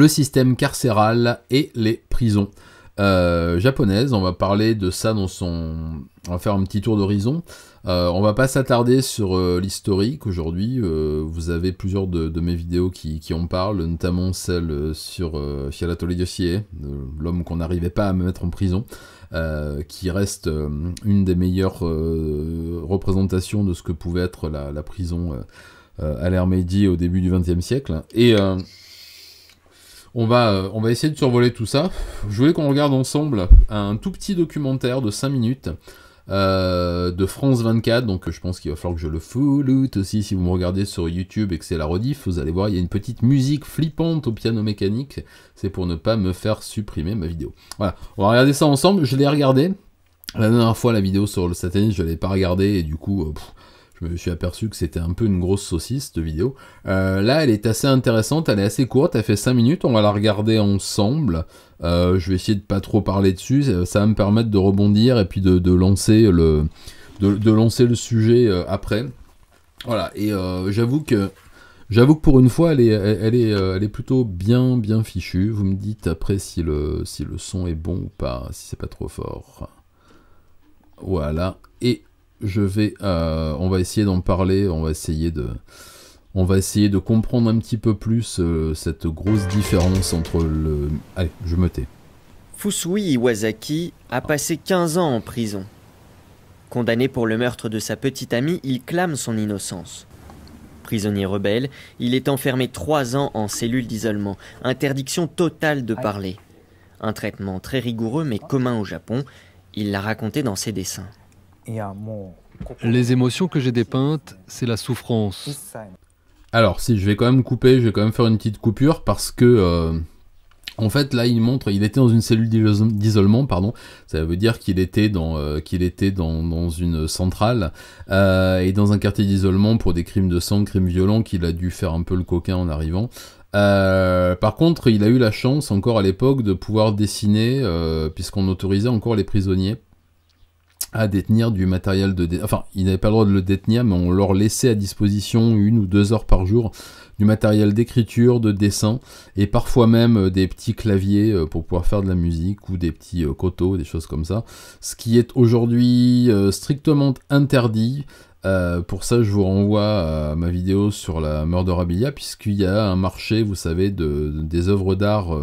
le système carcéral et les prisons. Euh, japonaises. On va parler de ça dans son. On va faire un petit tour d'horizon. Euh, on va pas s'attarder sur euh, l'historique aujourd'hui. Euh, vous avez plusieurs de, mes vidéos qui, en parlent, notamment celle sur euh, Dossier, l'homme qu'on n'arrivait pas à mettre en prison, qui reste une des meilleures représentations de ce que pouvait être la, prison à l'ère Meiji au début du XXe siècle. Et on va, euh, on va essayer de survoler tout ça. Je voulais qu'on regarde ensemble un tout petit documentaire de 5 minutes euh, de France 24. Donc je pense qu'il va falloir que je le fouloute aussi si vous me regardez sur YouTube et que c'est la rediff. Vous allez voir, il y a une petite musique flippante au piano mécanique. C'est pour ne pas me faire supprimer ma vidéo. Voilà, on va regarder ça ensemble. Je l'ai regardé. La dernière fois, la vidéo sur le satanisme, je ne l'ai pas regardé et du coup, euh, je me suis aperçu que c'était un peu une grosse saucisse de vidéo. Euh, là, elle est assez intéressante, elle est assez courte, elle fait 5 minutes, on va la regarder ensemble. Euh, je vais essayer de pas trop parler dessus, ça va me permettre de rebondir et puis de, lancer, le, de, lancer le sujet euh, après. Voilà, et j'avoue que... J'avoue que pour une fois, elle est, elle, est, elle est plutôt bien, bien fichue. Vous me dites après si le, si le son est bon ou pas, si c'est pas trop fort. Voilà. Et euh, on va essayer d'en parler, on va essayer de, on va essayer de comprendre un petit peu plus euh, cette grosse différence entre le... Allez, je me tais. Fusui Iwasaki a ah. passé 15 ans en prison. Condamné pour le meurtre de sa petite amie, il clame son innocence. Prisonnier rebelle, il est enfermé 3 ans en cellule d'isolement, interdiction totale de parler. Un traitement très rigoureux mais commun au Japon, il l'a raconté dans ses dessins. Les émotions que j'ai dépeintes, c'est la souffrance. Alors, si je vais quand même couper, je vais quand même faire une petite coupure parce que. Euh, en fait, là, il montre, il était dans une cellule d'isolement, pardon. Ça veut dire qu'il était dans, euh, qu'il était dans, une centrale euh, et dans un quartier d'isolement pour des crimes de sang, crimes violents, qu'il a dû faire un peu le coquin en arrivant. par contre, il a eu la chance encore à l'époque de pouvoir dessiner, puisqu'on autorisait encore les prisonniers à détenir du matériel de... Enfin, ils n'avaient pas le droit de le détenir, mais on leur laissait à disposition une ou deux heures par jour du matériel d'écriture, de dessin, et parfois même euh, des petits claviers euh, pour pouvoir faire de la musique, ou des petits euh, coteaux, des choses comme ça. Ce qui est aujourd'hui strictement interdit. pour ça, je vous renvoie à ma vidéo sur la Murderabilia, puisqu'il y a un marché, vous savez, de, des œuvres d'art...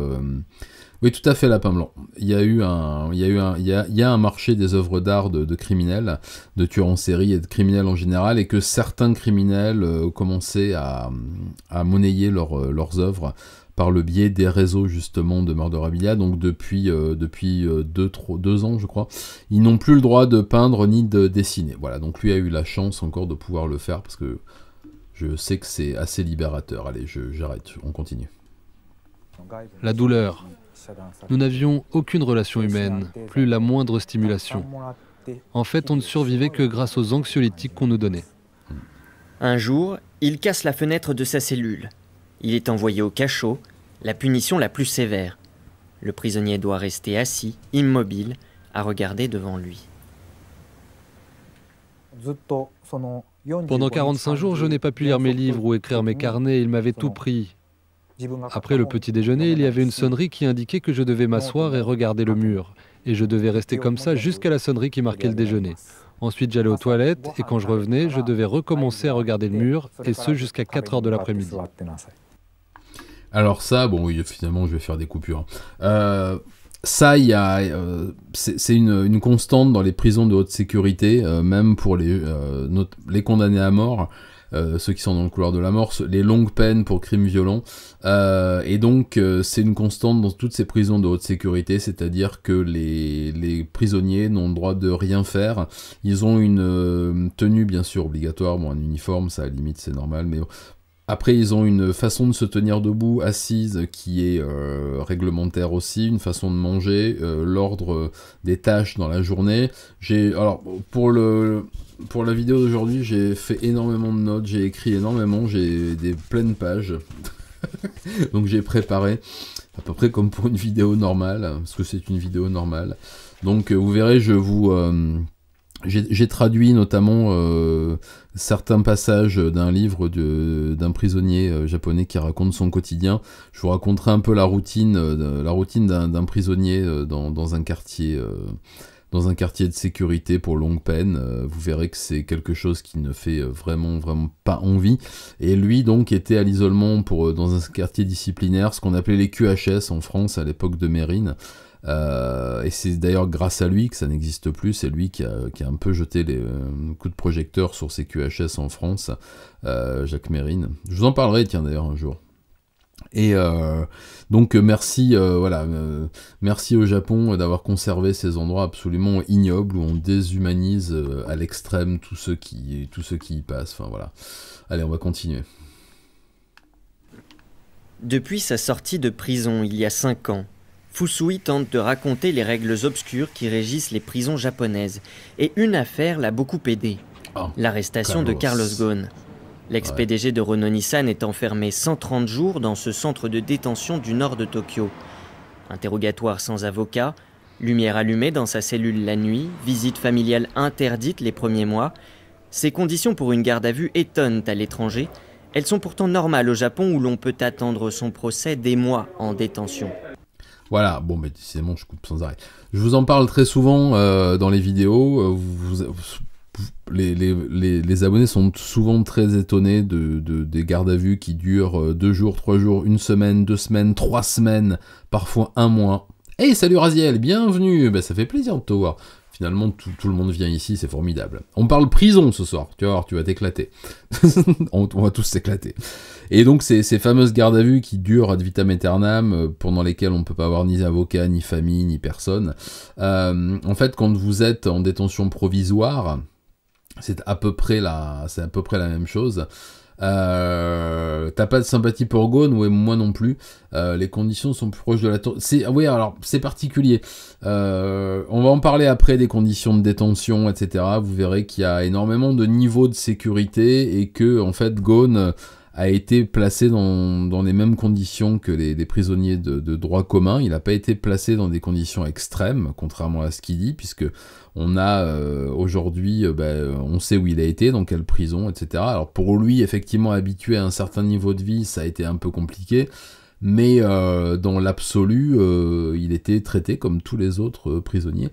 Oui, tout à fait, Lapin Blanc. Il y a eu un, il y a eu un, il y a, un marché des œuvres d'art de, criminels, de tueurs en série et de criminels en général, et que certains criminels ont euh, commençaient à, monnayer euh, leurs œuvres par le biais des réseaux justement de Murderabilia. Donc depuis, euh, depuis deux, deux, ans, je crois, ils n'ont plus le droit de peindre ni de dessiner. Voilà, donc lui a eu la chance encore de pouvoir le faire parce que je sais que c'est assez libérateur. Allez, j'arrête, on continue la douleur. Nous n'avions aucune relation humaine, plus la moindre stimulation. En fait, on ne survivait que grâce aux anxiolytiques qu'on nous donnait. Un jour, il casse la fenêtre de sa cellule. Il est envoyé au cachot, la punition la plus sévère. Le prisonnier doit rester assis, immobile, à regarder devant lui. Pendant 45 jours, je n'ai pas pu lire mes livres ou écrire mes carnets, il m'avait tout pris. Après le petit déjeuner, il y avait une sonnerie qui indiquait que je devais m'asseoir et regarder le mur. Et je devais rester comme ça jusqu'à la sonnerie qui marquait le déjeuner. Ensuite, j'allais aux toilettes et quand je revenais, je devais recommencer à regarder le mur, et ce jusqu'à 4 heures de l'après-midi. Alors ça, bon, oui, finalement, je vais faire des coupures. Hein. Euh, ça, euh, c'est une, constante dans les prisons de haute sécurité, euh, même pour les, les condamnés à mort. Euh, ceux qui sont dans le couloir de la mort, les longues peines pour crimes violents. Euh, et donc euh, c'est une constante dans toutes ces prisons de haute sécurité, c'est-à-dire que les, les prisonniers n'ont le droit de rien faire. Ils ont une tenue bien sûr obligatoire, bon un uniforme, ça à la limite c'est normal, mais après, ils ont une façon de se tenir debout, assise, qui est euh, réglementaire aussi, une façon de manger, euh, l'ordre des tâches dans la journée. J'ai, alors, pour le, pour la vidéo d'aujourd'hui, j'ai fait énormément de notes, j'ai écrit énormément, j'ai des pleines pages. Donc j'ai préparé à peu près comme pour une vidéo normale, parce que c'est une vidéo normale. Donc euh, vous verrez, je vous, j'ai traduit notamment euh, certains passages d'un livre d'un prisonnier euh, japonais qui raconte son quotidien. Je vous raconterai un peu la routine, euh, la routine d'un prisonnier dans, un quartier. dans un quartier de sécurité pour longue peine, vous verrez que c'est quelque chose qui ne fait vraiment vraiment pas envie. Et lui donc était à l'isolement pour dans un quartier disciplinaire, ce qu'on appelait les QHS en France à l'époque de Mérine. Euh, et c'est d'ailleurs grâce à lui que ça n'existe plus. C'est lui qui a, un peu jeté les euh, coups de projecteur sur ces QHS en France, euh, Jacques Mérine. Je vous en parlerai, tiens, d'ailleurs, un jour. Et donc merci, voilà, merci au Japon d'avoir conservé ces endroits absolument ignobles où on déshumanise à l'extrême tous ceux qui, tous ceux qui y passent. Enfin voilà. Allez, on va continuer. Depuis sa sortie de prison il y a 5 ans, Fusui tente de raconter les règles obscures qui régissent les prisons japonaises, et une affaire l'a beaucoup aidé. Ah, L'arrestation de Carlos Ghosn. L'ex-PDG de Renault est enfermé 130 jours dans ce centre de détention du nord de Tokyo. Interrogatoire sans avocat, lumière allumée dans sa cellule la nuit, visite familiale interdite les premiers mois. Ces conditions pour une garde à vue étonnent à l'étranger. Elles sont pourtant normales au Japon où l'on peut attendre son procès des mois en détention. Voilà, bon, mais décidément, je coupe sans arrêt. Je vous en parle très souvent euh, dans les vidéos. Euh, les, abonnés sont souvent très étonnés de, des gardes à vue qui durent euh, deux jours, trois jours, une semaine, deux semaines, trois semaines, parfois un mois. Hey, salut Raziel, bienvenue ben, Ça fait plaisir de te voir. Finalement, tout, le monde vient ici, c'est formidable. On parle prison ce soir, tu vas tu vas t'éclater. on, va tous s'éclater. Et donc, ces, ces, fameuses gardes à vue qui durent ad vitam aeternam, euh, pendant lesquelles on ne peut pas avoir ni avocat, ni famille, ni personne. Euh, en fait, quand vous êtes en détention provisoire, c'est à peu près la, c'est à peu près la même chose. Euh, t'as pas de sympathie pour Gone, ouais, moi non plus. Euh, les conditions sont plus proches de la C'est, oui, alors c'est particulier. Euh, on va en parler après des conditions de détention, etc. Vous verrez qu'il y a énormément de niveaux de sécurité et que en fait Gone a été placé dans, dans les mêmes conditions que les, prisonniers de, de, droit commun. Il n'a pas été placé dans des conditions extrêmes, contrairement à ce qu'il dit, puisque on a euh, aujourd'hui, euh, bah, on sait où il a été, dans quelle prison, etc. Alors pour lui, effectivement, habitué à un certain niveau de vie, ça a été un peu compliqué, mais euh, dans l'absolu, il était traité comme tous les autres prisonniers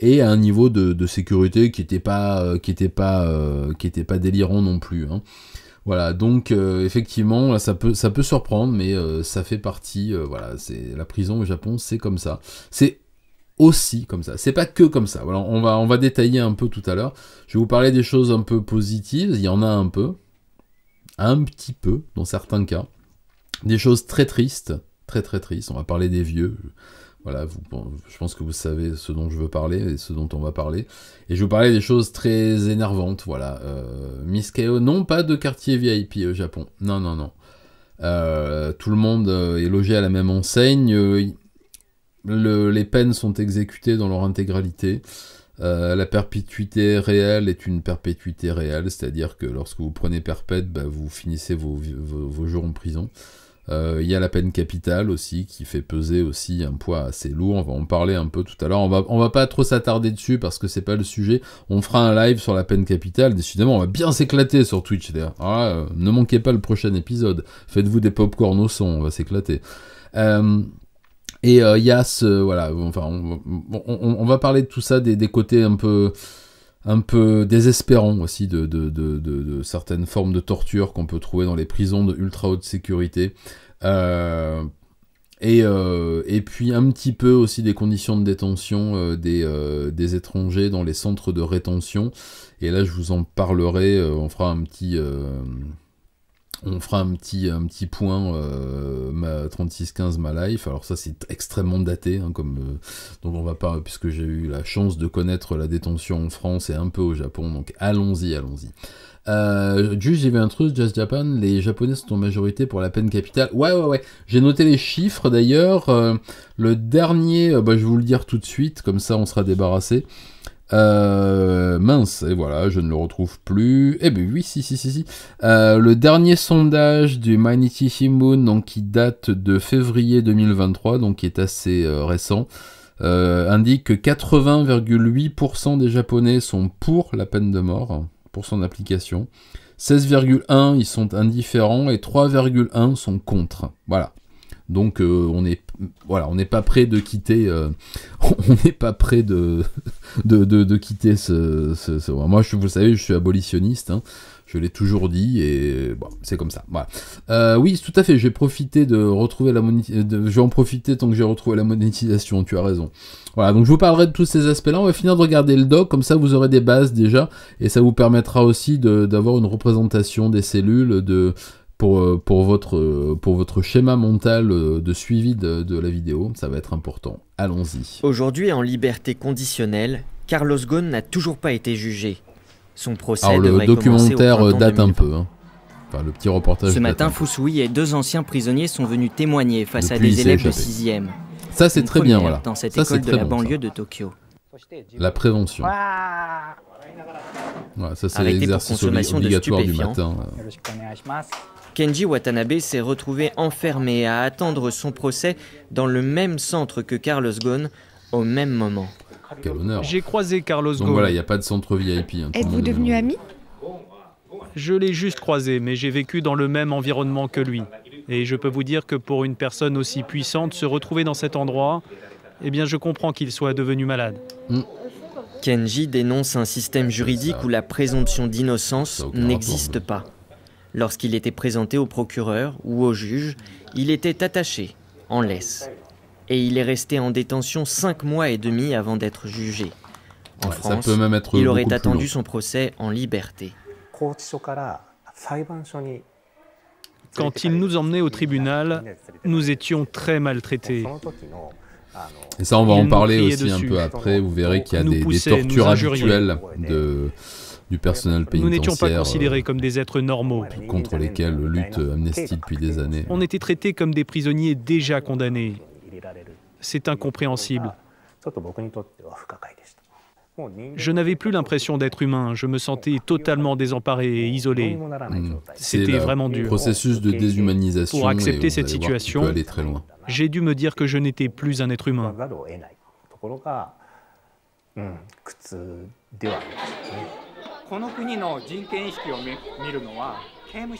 et à un niveau de, sécurité qui n'était pas, qui était pas, qui était pas délirant non plus. Hein. Voilà, donc effectivement, ça peut, ça peut surprendre, mais ça fait partie. voilà, c'est la prison au Japon, c'est comme ça. C'est aussi comme ça. C'est pas que comme ça. Voilà, on va, on va détailler un peu tout à l'heure. Je vais vous parler des choses un peu positives. Il y en a un peu. Un petit peu, dans certains cas. Des choses très tristes. Très très tristes. On va parler des vieux. Voilà, je pense que vous savez ce dont je veux parler et ce dont on va parler. Et je vais vous parler des choses très énervantes. Voilà. Euh, non, pas de quartier VIP au euh, Japon. Non, non, non. Euh, tout le monde euh, est logé à la même enseigne les peines sont exécutées dans leur intégralité. Euh, la perpétuité réelle est une perpétuité réelle, c'est-à-dire que lorsque vous prenez perpète, bah, vous finissez vos, jours en prison. Euh, il y a la peine capitale aussi qui fait peser aussi un poids assez lourd. On va en parler un peu tout à l'heure. On va, va pas trop s'attarder dessus parce que c'est pas le sujet. On fera un live sur la peine capitale. Décidément, on va bien s'éclater sur Twitch. Ah, euh, ne manquez pas le prochain épisode. Faites-vous des popcorns au son, on va s'éclater. Euh, et euh, il Voilà, enfin, on, va parler de tout ça, des, côtés un peu un peu désespérant aussi de, certaines formes de torture qu'on peut trouver dans les prisons de ultra haute sécurité. Euh, euh, et, puis un petit peu aussi des conditions de détention des, étrangers dans les centres de rétention. Et là, je vous en parlerai, on fera un petit on fera un petit, un petit point euh, ma 3615 ma life alors ça c'est extrêmement daté hein, comme euh, on va pas puisque j'ai eu la chance de connaître la détention en France et un peu au Japon donc allons-y allons-y euh, j'ai vu un truc, Just Japan, les japonais sont en majorité pour la peine capitale. Ouais, ouais, ouais. J'ai noté les chiffres d'ailleurs. Euh, le dernier, euh, bah, je vais vous le dire tout de suite, comme ça on sera débarrassé. Euh, mince, et voilà, je ne le retrouve plus. et eh ben oui, si, si, si, si. Euh, le dernier sondage du Mainichi Shimbun, donc qui date de février 2023, donc qui est assez euh, récent, indique que 80,8% des Japonais sont pour la peine de mort, pour son application. 16,1 ils sont indifférents et 3,1 sont contre. Voilà. Donc on est voilà, on n'est pas prêt de quitter, euh, on n'est pas prêt de, de, quitter ce, Moi, je, vous le savez, je suis abolitionniste. Hein. je l'ai toujours dit et c'est comme ça. Voilà. Euh, oui, tout à fait. J'ai profité de retrouver la monétisation. Je vais en profiter tant que j'ai retrouvé la monétisation. Tu as raison. Voilà. Donc je vous parlerai de tous ces aspects-là. On va finir de regarder le doc. Comme ça, vous aurez des bases déjà et ça vous permettra aussi d'avoir une représentation des cellules, de euh, pour, votre, euh, pour votre schéma mental euh, de suivi de, la vidéo, ça va être important. Allons-y. Aujourd'hui en liberté conditionnelle, Carlos Ghosn n'a toujours pas été jugé. Son procès Alors, le documentaire date un peu. Hein. Enfin, le petit reportage. Ce matin, Fusui et deux anciens prisonniers sont venus témoigner face à des élèves de 6e. Ça, c'est très bien, voilà. Dans cette ça, école de la banlieue de Tokyo. La prévention. Ah. ouais, ça, c'est l'exercice obligatoire du matin. Kenji Watanabe s'est retrouvé enfermé à attendre son procès dans le même centre que Carlos Ghosn au même moment. J'ai croisé Carlos Ghosn. Donc voilà, il n'y a pas de centre VIP. Hein, Êtes-vous devenu ami Je l'ai juste croisé, mais j'ai vécu dans le même environnement que lui. Et je peux vous dire que pour une personne aussi puissante, se retrouver dans cet endroit, eh bien je comprends qu'il soit devenu malade. Hmm. Kenji dénonce un système juridique où la présomption d'innocence n'existe pas. Lorsqu'il était présenté au procureur ou au juge, il était attaché, en laisse. Et il est resté en détention cinq mois et demi avant d'être jugé. En France, ça peut il aurait attendu son procès en liberté. Quand il nous emmenait au tribunal, nous étions très maltraités. Et ça, on va en parler aussi un peu après. Vous verrez qu'il y a des, tortures habituelles de, nous n'étions pas euh, considérés comme des êtres normaux. Contre lesquels lutte Amnesty depuis des années. On était traités comme des prisonniers déjà condamnés. C'est incompréhensible. Je n'avais plus l'impression d'être humain, je me sentais totalement désemparé et isolé. Hmm. C'était vraiment dur. Processus de déshumanisation. Pour accepter cette situation, j'ai dû me dire que je n'étais plus un être humain. Hmm.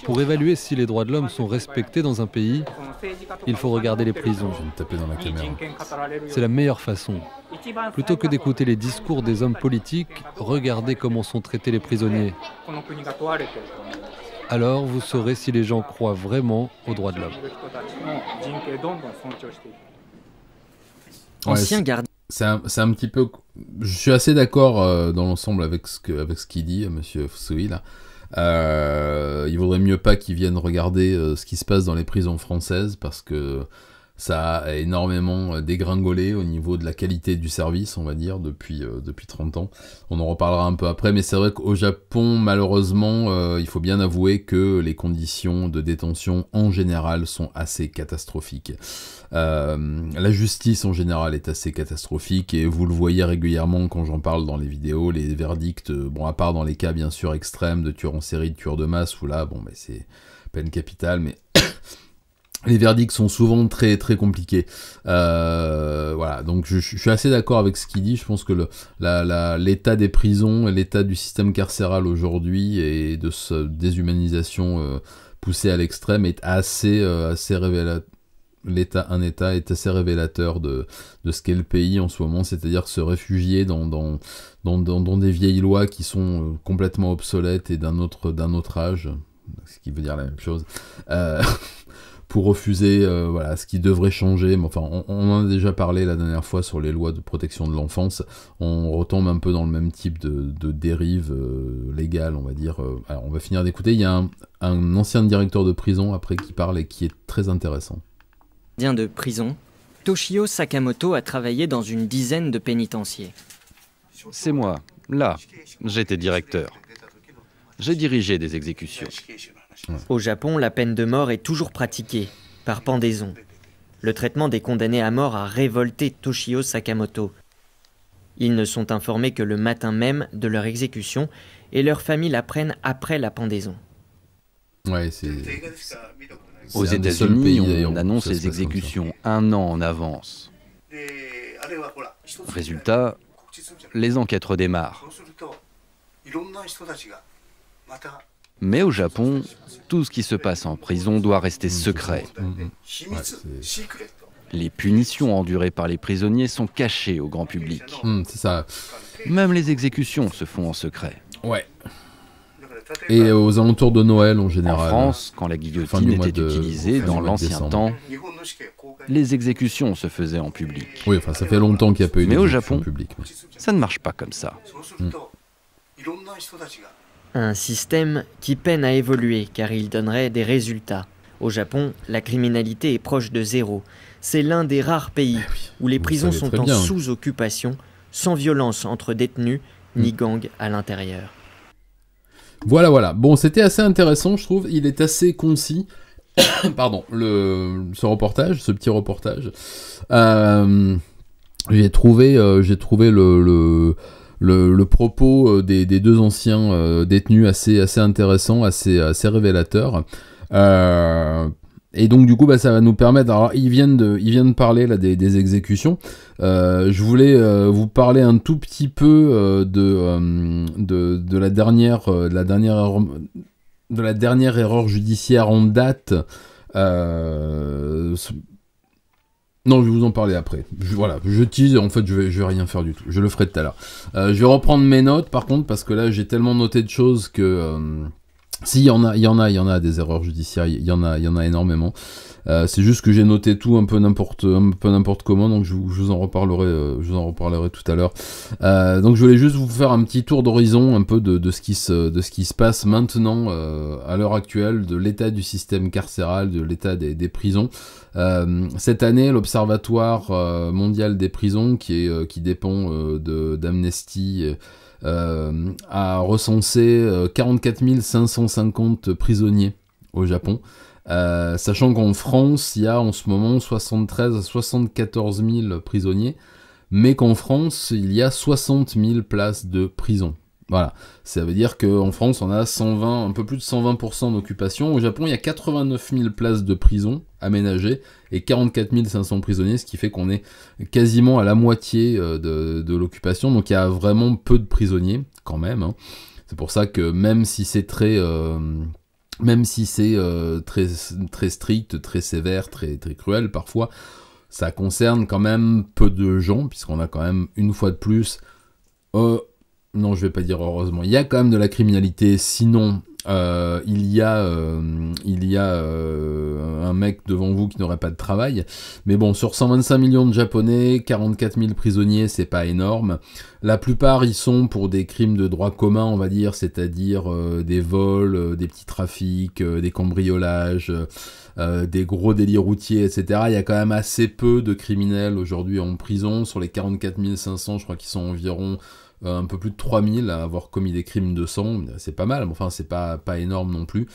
Pour évaluer si les droits de l'homme sont respectés dans un pays, il faut regarder les prisons. C'est la meilleure façon. Plutôt que d'écouter les discours des hommes politiques, regardez comment sont traités les prisonniers. Alors vous saurez si les gens croient vraiment aux droits de l'homme. Ancien gardien c'est un, petit peu. Je suis assez d'accord euh, dans l'ensemble avec ce que, ce qu'il dit, euh, Monsieur Fusui Euh, il vaudrait mieux pas qu'ils viennent regarder euh, ce qui se passe dans les prisons françaises parce que ça a énormément dégringolé au niveau de la qualité du service, on va dire, depuis, depuis 30 ans. On en reparlera un peu après, mais c'est vrai qu'au Japon, malheureusement, il faut bien avouer que les conditions de détention en général sont assez catastrophiques. Euh, la justice en général est assez catastrophique et vous le voyez régulièrement quand j'en parle dans les vidéos, les verdicts, euh, bon à part dans les cas bien sûr extrêmes de tueurs en série, de tueurs de masse, où là bon mais c'est peine capitale, mais les verdicts sont souvent très très compliqués. Euh, voilà, donc je, suis assez d'accord avec ce qu'il dit. Je pense que l'état des prisons et l'état du système carcéral aujourd'hui et de cette déshumanisation poussée à l'extrême est assez, assez révélateur l'État, un État est assez révélateur de, ce qu'est le pays en ce moment, c'est-à-dire se réfugier dans, dans, des vieilles lois qui sont euh, complètement obsolètes et d'un autre, d'un autre âge, ce qui veut dire la même chose. Euh, pour refuser euh, voilà, ce qui devrait changer. enfin, on, en a déjà parlé la dernière fois sur les lois de protection de l'enfance. On retombe un peu dans le même type de, de dérive légale, on va dire. on va finir d'écouter. Il y a un, un ancien directeur de prison après qui parle et qui est très intéressant de prison, Toshio Sakamoto a travaillé dans une dizaine de pénitenciers. C'est moi, là, j'étais directeur. J'ai dirigé des exécutions. Au Japon, la peine de mort est toujours pratiquée, par pendaison. Le traitement des condamnés à mort a révolté Toshio Sakamoto. Ils ne sont informés que le matin même de leur exécution et leurs familles l'apprennent après la pendaison. c'est aux États-Unis, on annonce les exécutions un an en avance. Résultat, les enquêtes redémarrent. Mais au Japon, tout ce qui se passe en prison doit rester mm. Mm. Mm. secret. les punitions endurées par les prisonniers sont cachées au grand ah public. Même les exécutions se font en secret. Ouais et aux alentours de Noël en général. En France, quand la guillotine était utilisée dans l'ancien temps, les exécutions se faisaient en public. Oui, ça fait longtemps qu'il n'y a pas eu mais au Japon, public, ça ne marche pas comme ça. Hmm. Un système qui peine à évoluer car il donnerait des résultats. Au Japon, la criminalité est proche de zéro. C'est l'un des rares pays eh où les prisons sont en sous-occupation, sans violence entre détenus ni hmm. gangs à l'intérieur. Voilà, voilà. Bon, c'était assez intéressant, je trouve. Il est assez concis. Pardon, le, ce reportage, ce petit reportage. Euh, j'ai trouvé, euh, j'ai trouvé le, le, propos euh, des, deux anciens détenus assez, assez intéressant, assez, assez révélateur. Et donc du coup, bah, ça va nous permettre. Alors, ils viennent de, ils viennent parler là des, exécutions. Euh, je voulais euh, vous parler un tout petit peu euh, de, de, la dernière, la dernière, erreur, de la dernière erreur judiciaire en date. Non, je vais vous en parler après. Je, voilà, je tease, en fait, je vais, je vais rien faire du tout. Je le ferai tout à l'heure. je vais reprendre mes notes, par contre, parce que là, j'ai tellement noté de choses que si, il y en a, il y en a, il y en a des erreurs judiciaires, il y en a, il y en a énormément. Euh, c'est juste que j'ai noté tout un peu n'importe un peu n'importe comment, donc je, vous en reparlerai, euh, je vous en reparlerai tout à l'heure. Euh, donc je voulais juste vous faire un petit tour d'horizon, un peu de, ce qui se de ce qui se passe maintenant à l'heure actuelle, de l'état du système carcéral, de l'état des, prisons. cette année, l'Observatoire mondial des prisons, qui est qui dépend de d'Amnesty euh, a recensé 44 euh, 550 prisonniers au Japon. Euh, sachant qu'en France, il y a en ce moment 73 à 74 000 prisonniers, mais qu'en France, il y a 60 000 places de prison. Voilà, ça veut dire qu'en France, on a 120, un peu plus de 120% d'occupation. Au Japon, il y a 89 000 places de prison aménagées et 44 500 prisonniers, ce qui fait qu'on est quasiment à la moitié euh, de, l'occupation. Donc il y a vraiment peu de prisonniers quand même. Hein. C'est pour ça que même si c'est très... Euh, même si c'est euh, très, très strict, très sévère, très, très cruel parfois, ça concerne quand même peu de gens, puisqu'on a quand même une fois de plus non, je vais pas dire heureusement, il y a quand même de la criminalité, sinon euh, il y a, euh, il y a euh, un mec devant vous qui n'aurait pas de travail. Mais bon, sur 125 millions de Japonais, 44 000 prisonniers, c'est pas énorme. La plupart ils sont pour des crimes de droit commun, on va dire, c'est-à-dire des vols, des petits trafics, des cambriolages, des gros délits routiers, etc. Il y a quand même assez peu de criminels aujourd'hui en prison. Sur les 44 500, je crois qu'ils sont environ euh, un peu plus de 3000 à avoir commis des crimes de sang, c'est pas mal, mais enfin c'est pas, pas énorme non plus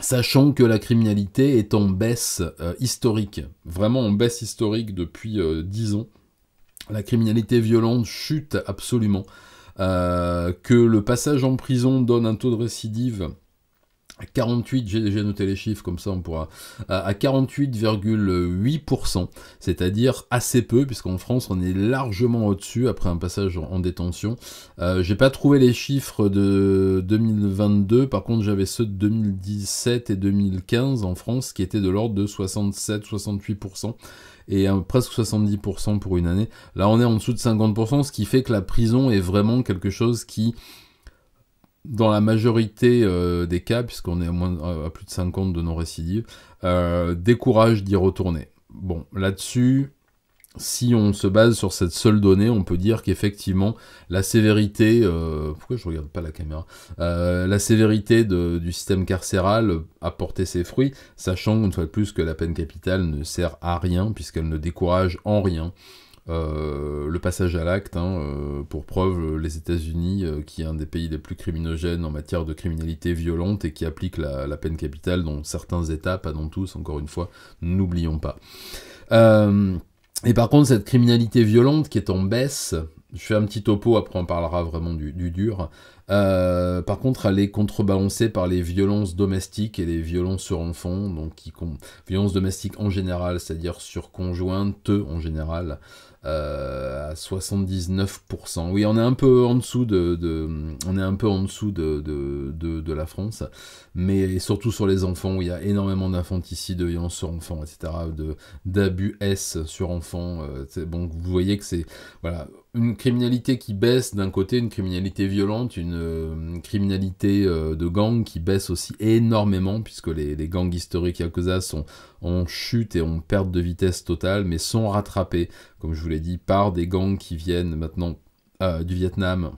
sachant que la criminalité est en baisse euh, historique, vraiment en baisse historique depuis 10 euh, ans. La criminalité violente chute absolument, que le passage en prison donne un taux de récidive 48, j'ai noté les chiffres comme ça on pourra, à 48,8%, c'est-à-dire assez peu, puisqu'en France on est largement au-dessus après un passage en, détention. Euh, j'ai pas trouvé les chiffres de 2022, par contre j'avais ceux de 2017 et 2015 en France qui étaient de l'ordre de 67-68% et presque 70% pour une année. Là on est en dessous de 50%, ce qui fait que la prison est vraiment quelque chose qui dans la majorité euh, des cas, puisqu'on est à, plus de 50 de non récidives euh, décourage d'y retourner. Bon, là-dessus, si on se base sur cette seule donnée, on peut dire qu'effectivement, la sévérité, euh, pourquoi je regarde pas la caméra, la sévérité du système carcéral a porté ses fruits, sachant une fois de plus que la peine capitale ne sert à rien puisqu'elle ne décourage en rien euh, le passage à l'acte, hein, euh, pour preuve euh, les États-Unis, qui est un des pays les plus criminogènes en matière de criminalité violente et qui applique la, peine capitale dans certains États, pas dans tous, encore une fois, n'oublions pas. et par contre, cette criminalité violente qui est en baisse, je fais un petit topo, après on parlera vraiment du, dur. par contre, elle est contrebalancée par les violences domestiques et les violences sur enfants, donc violences domestiques en général, c'est-à-dire sur conjointes, en général, euh, à 79%. Oui, on est un peu en dessous de, de on est un peu en dessous de, de, de la France mais surtout sur les enfants, où il y a énormément d'infanticides, de sur enfants, etc., d'abus S sur enfants. Euh, vous voyez que c'est voilà, une criminalité qui baisse d'un côté, une criminalité violente, une, euh, criminalité euh, de gang qui baisse aussi énormément, puisque les, les gangs historiques Yakuza sont en chute et en perte de vitesse totale, mais sont rattrapés, comme je vous l'ai dit, par des gangs qui viennent maintenant du Vietnam,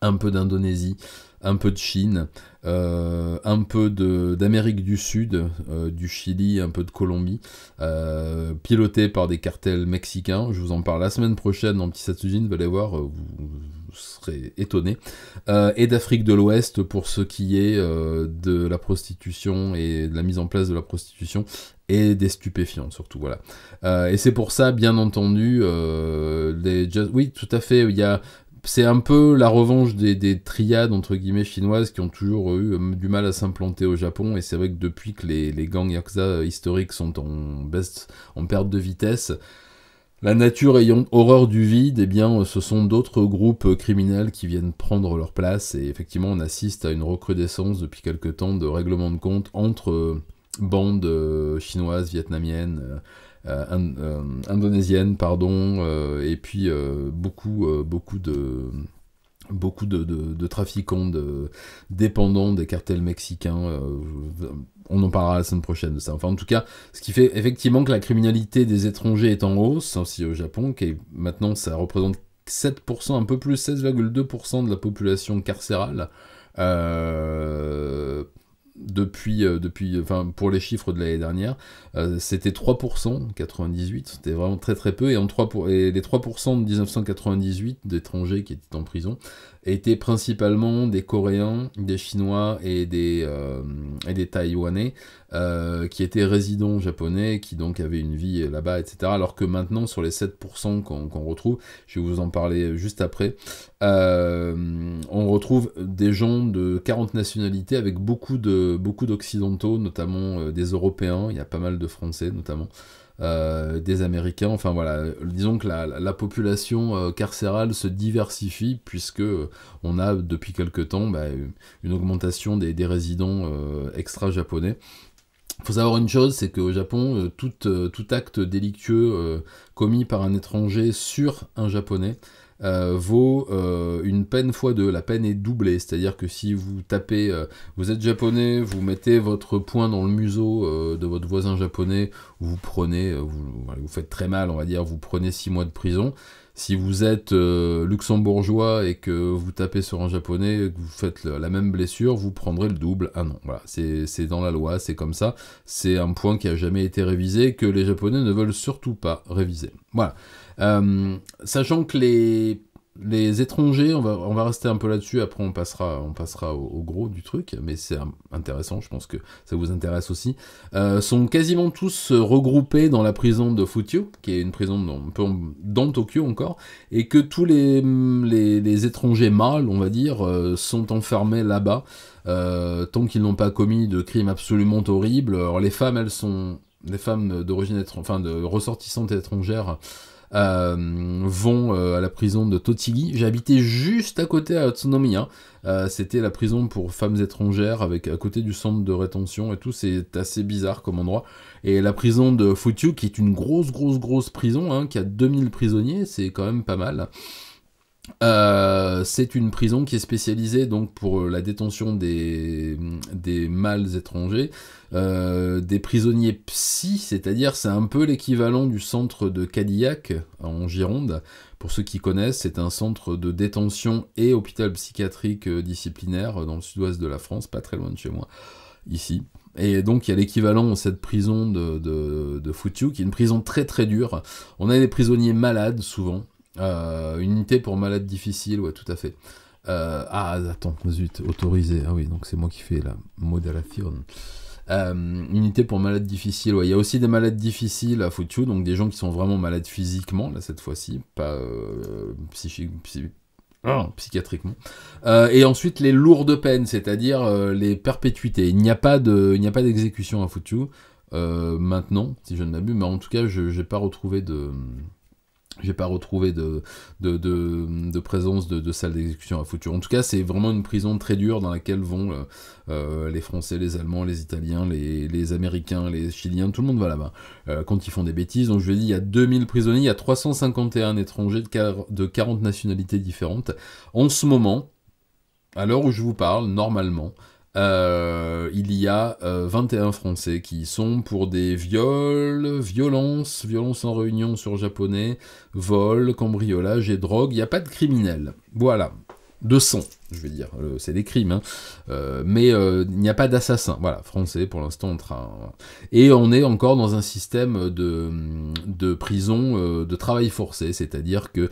un peu d'Indonésie, un peu de Chine, euh, un peu d'Amérique du Sud, euh, du Chili, un peu de Colombie, euh, piloté par des cartels mexicains. Je vous en parle la semaine prochaine dans Petit Satsujin, vous allez voir, vous, serez étonné et d'Afrique de l'Ouest pour ce qui est de la prostitution et de la mise en place de la prostitution et des stupéfiants surtout voilà et c'est pour ça bien entendu les oui tout à fait il y a c'est un peu la revanche des, triades entre guillemets chinoises qui ont toujours eu euh, du mal à s'implanter au Japon et c'est vrai que depuis que les, gangs yakuza historiques sont en, perte de vitesse, la nature ayant horreur du vide, et eh bien, ce sont d'autres groupes criminels qui viennent prendre leur place. Et effectivement, on assiste à une recrudescence depuis quelque temps de règlements de comptes entre bandes euh, chinoises, vietnamiennes, euh, euh, euh, indonésienne, pardon, euh, et puis beaucoup, beaucoup de beaucoup de, trafiquants de, dépendants des cartels mexicains. on en parlera la semaine prochaine de ça. Enfin, en tout cas, ce qui fait effectivement que la criminalité des étrangers est en hausse, aussi hein, au Japon, qui maintenant ça représente 7%, un peu plus 16,2% de la population carcérale. Euh, depuis, euh, depuis enfin, pour les chiffres de l'année dernière, euh, c'était 3%, 98, c'était vraiment très très peu, et, en 3 pour, et les 3% de 1998 d'étrangers qui étaient en prison, étaient principalement des Coréens, des Chinois et des, euh, des Taïwanais euh, qui étaient résidents japonais, qui donc avaient une vie là-bas, etc. Alors que maintenant, sur les 7% qu'on retrouve, je vais vous en parler juste après, euh, on retrouve des gens de 40 nationalités avec beaucoup d'Occidentaux, beaucoup notamment des Européens, il y a pas mal de Français notamment. Euh, des Américains. Enfin voilà, disons que la, population euh, carcérale se diversifie puisque euh, on a depuis quelque temps bah, une augmentation des, résidents extra-japonais. Il faut savoir une chose, c'est qu'au Japon, tout, acte délictueux commis par un étranger sur un japonais euh, vaut euh, une peine fois deux La peine est doublée, c'est-à-dire que si vous tapez, euh, vous êtes japonais, vous mettez votre poing dans le museau de votre voisin japonais, vous prenez, vous, faites très mal, on va dire, vous prenez six mois de prison. Si vous êtes luxembourgeois et que vous tapez sur un japonais, vous faites la même blessure, vous prendrez le double. Ah non, voilà, c'est dans la loi, c'est comme ça. C'est un point qui a jamais été révisé, que les japonais ne veulent surtout pas réviser. Voilà. Euh, sachant que les, les étrangers, on va, rester un peu là-dessus, après on passera, on passera au, gros du truc, mais c'est intéressant, je pense que ça vous intéresse aussi, euh, sont quasiment tous regroupés dans la prison de Futio, qui est une prison dans, dans Tokyo encore, et que tous les, les, étrangers mâles, on va dire, euh, sont enfermés là-bas, tant qu'ils n'ont pas commis de crimes absolument horribles. Alors les femmes, elles sont... Les femmes d'origine, enfin de ressortissantes étrangères, euh, vont euh, à la prison de Totigi. J'habitais juste à côté à Tsunomiya. Hein. Euh, c'était la prison pour femmes étrangères avec à côté du centre de rétention et tout. C'est assez bizarre comme endroit. Et la prison de Futyu qui est une grosse, grosse, grosse prison hein, qui a 2000 prisonniers. C'est quand même pas mal. Euh, c'est une prison qui est spécialisée donc pour la détention des, des mâles étrangers, euh, des prisonniers psy, c'est-à-dire c'est un peu l'équivalent du centre de Cadillac en Gironde. Pour ceux qui connaissent, c'est un centre de détention et hôpital psychiatrique euh, disciplinaire dans le sud-ouest de la France, pas très loin de chez moi, ici. Et donc il y a l'équivalent de cette prison de, de, qui est une prison très très dure. On a des prisonniers malades souvent, euh, unité pour malades difficiles, ouais, tout à fait. Euh, ah, attends, zut, autorisé. Ah oui, donc c'est moi qui fais la modération. Euh, unité pour malades difficiles, ouais. Il y a aussi des malades difficiles à Futu, donc des gens qui sont vraiment malades physiquement, là, cette fois-ci, pas euh, psychique, ah, psychiatriquement. et ensuite, les lourdes peines, c'est-à-dire les perpétuités. Il n'y a pas d'exécution à euh, maintenant, si je ne m'abuse, mais en tout cas, je n'ai pas retrouvé de, j'ai pas retrouvé de, présence de, salle d'exécution à futur. En tout cas, c'est vraiment une prison très dure dans laquelle vont euh, euh, les Français, les Allemands, les Italiens, les, les, Américains, les Chiliens, tout le monde va là-bas euh, quand ils font des bêtises. Donc je vous ai dit, il y a 2000 prisonniers, il y a 351 étrangers de, de 40 nationalités différentes. En ce moment, à l'heure où je vous parle, normalement, euh, il y a 21 euh, Français qui sont pour des viols, violences, violences en réunion sur japonais, vol, cambriolage et drogue. Il n'y a pas de criminels. Voilà. De je veux dire. Euh, c'est des crimes. Hein. Euh, mais euh, il n'y a pas d'assassin. Voilà, français pour l'instant en train. Et on est encore dans un système de, de prison de travail forcé. C'est-à-dire que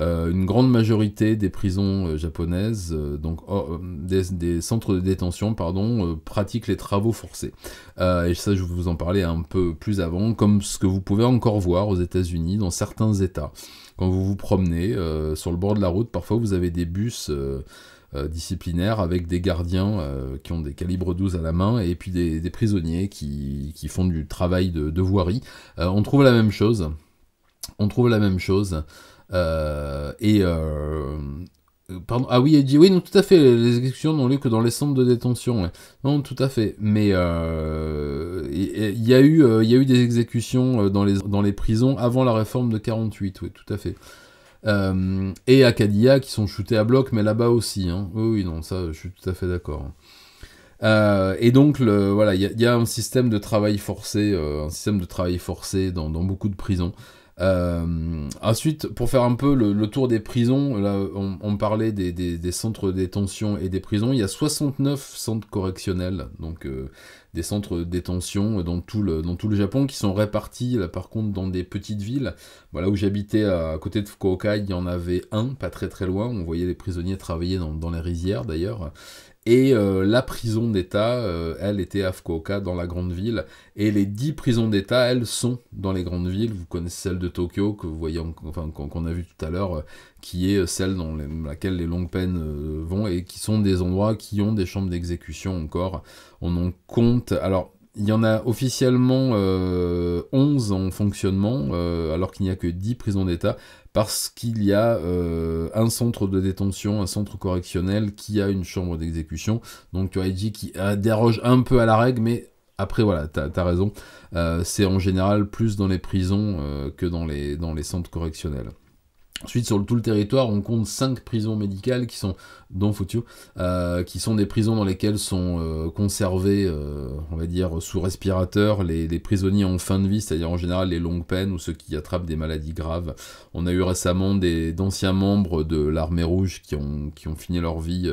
euh, une grande majorité des prisons euh, japonaises, euh, donc oh, des, centres de détention, pardon, pratiquent les travaux forcés. et ça, je vous en parler un peu plus avant, comme ce que vous pouvez encore voir aux États-Unis dans certains États. Quand vous vous promenez sur le bord de la route, parfois vous avez des bus disciplinaires avec des gardiens qui ont des calibres 12 à la main et puis des, prisonniers qui, font du travail de, voirie. on trouve la même chose. On trouve la même chose euh, et euh, euh, Pardon. Ah oui, il dit oui, non, tout à fait. Les exécutions n'ont lieu que dans les centres de détention. Non, tout à fait. Mais il y, a eu, il y a eu des exécutions dans les dans les prisons avant la réforme de 48. Oui, tout à fait. et à Cadillac, qui sont shootés à bloc, mais là-bas aussi. Hein. Oui, oui, non, ça, je suis tout à fait d'accord. Hein. et donc, le, voilà, il y, a un système de travail forcé, un système de travail forcé dans, dans beaucoup de prisons. Euh, ensuite, pour faire un peu le, tour des prisons, là on, parlait des, centres de détention et des prisons, il y a 69 centres correctionnels, donc euh, des centres de détention dans tout, le, dans tout le Japon qui sont répartis là par contre dans des petites villes. Voilà où j'habitais à, côté de Fukuoka, il y en avait un, pas très très loin, on voyait les prisonniers travailler dans, dans les rizières d'ailleurs. Et euh, la prison d'État, euh, elle était à Fukuoka, dans la grande ville. Et les 10 prisons d'État, elles, sont dans les grandes villes. Vous connaissez celle de Tokyo, que qu'on a vu tout à l'heure, euh, qui est celle dans laquelle les longues peines vont, et qui sont des endroits qui ont des chambres d'exécution encore. On en compte. Alors, il y en a officiellement 11 en fonctionnement, alors qu'il n'y a que 10 prisons d'État parce qu'il y a euh, un centre de détention, un centre correctionnel qui a une chambre d'exécution. Donc tu as dit qui euh, déroge un peu à la règle, mais après voilà, tu raison. Euh, c'est en général plus dans les prisons que dans les centres correctionnels. Ensuite, sur tout le territoire, on compte 5 prisons médicales qui sont, dont euh, qui sont des prisons dans lesquelles sont euh, conservés, euh, on va dire, sous respirateur, les, prisonniers en fin de vie, c'est-à-dire en général les longues peines ou ceux qui attrapent des maladies graves. On a eu récemment d'anciens membres de l'armée rouge qui ont, qui ont fini leur vie.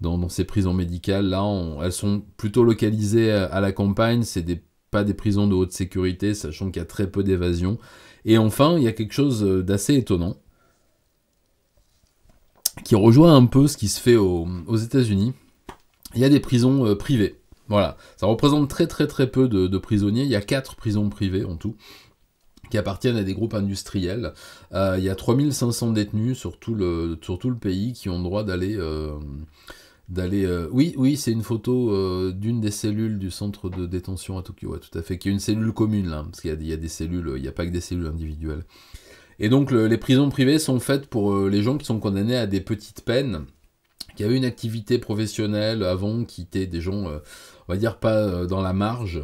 Dans, ces prisons médicales, là, elles sont plutôt localisées à, la campagne, c'est des pas des prisons de haute sécurité, sachant qu'il y a très peu d'évasion. Et enfin, il y a quelque chose d'assez étonnant, qui rejoint un peu ce qui se fait aux, aux États-Unis. Il y a des prisons euh, privées. Voilà, ça représente très très très peu de, prisonniers. Il y a 4 prisons privées en tout qui appartiennent à des groupes industriels. Euh, il y a 3500 détenus sur tout le, sur tout le pays qui ont le droit d'aller... Euh, d'aller oui oui c'est une photo d'une des cellules du centre de détention à Tokyo tout à fait qui est une cellule commune là hein, parce qu'il y, des cellules il n'y a pas que des cellules individuelles et donc les prisons privées sont faites pour euh, les gens qui sont condamnés à des petites peines, qui avaient une activité professionnelle avant, qui étaient des gens, euh, on va dire pas euh, dans la marge,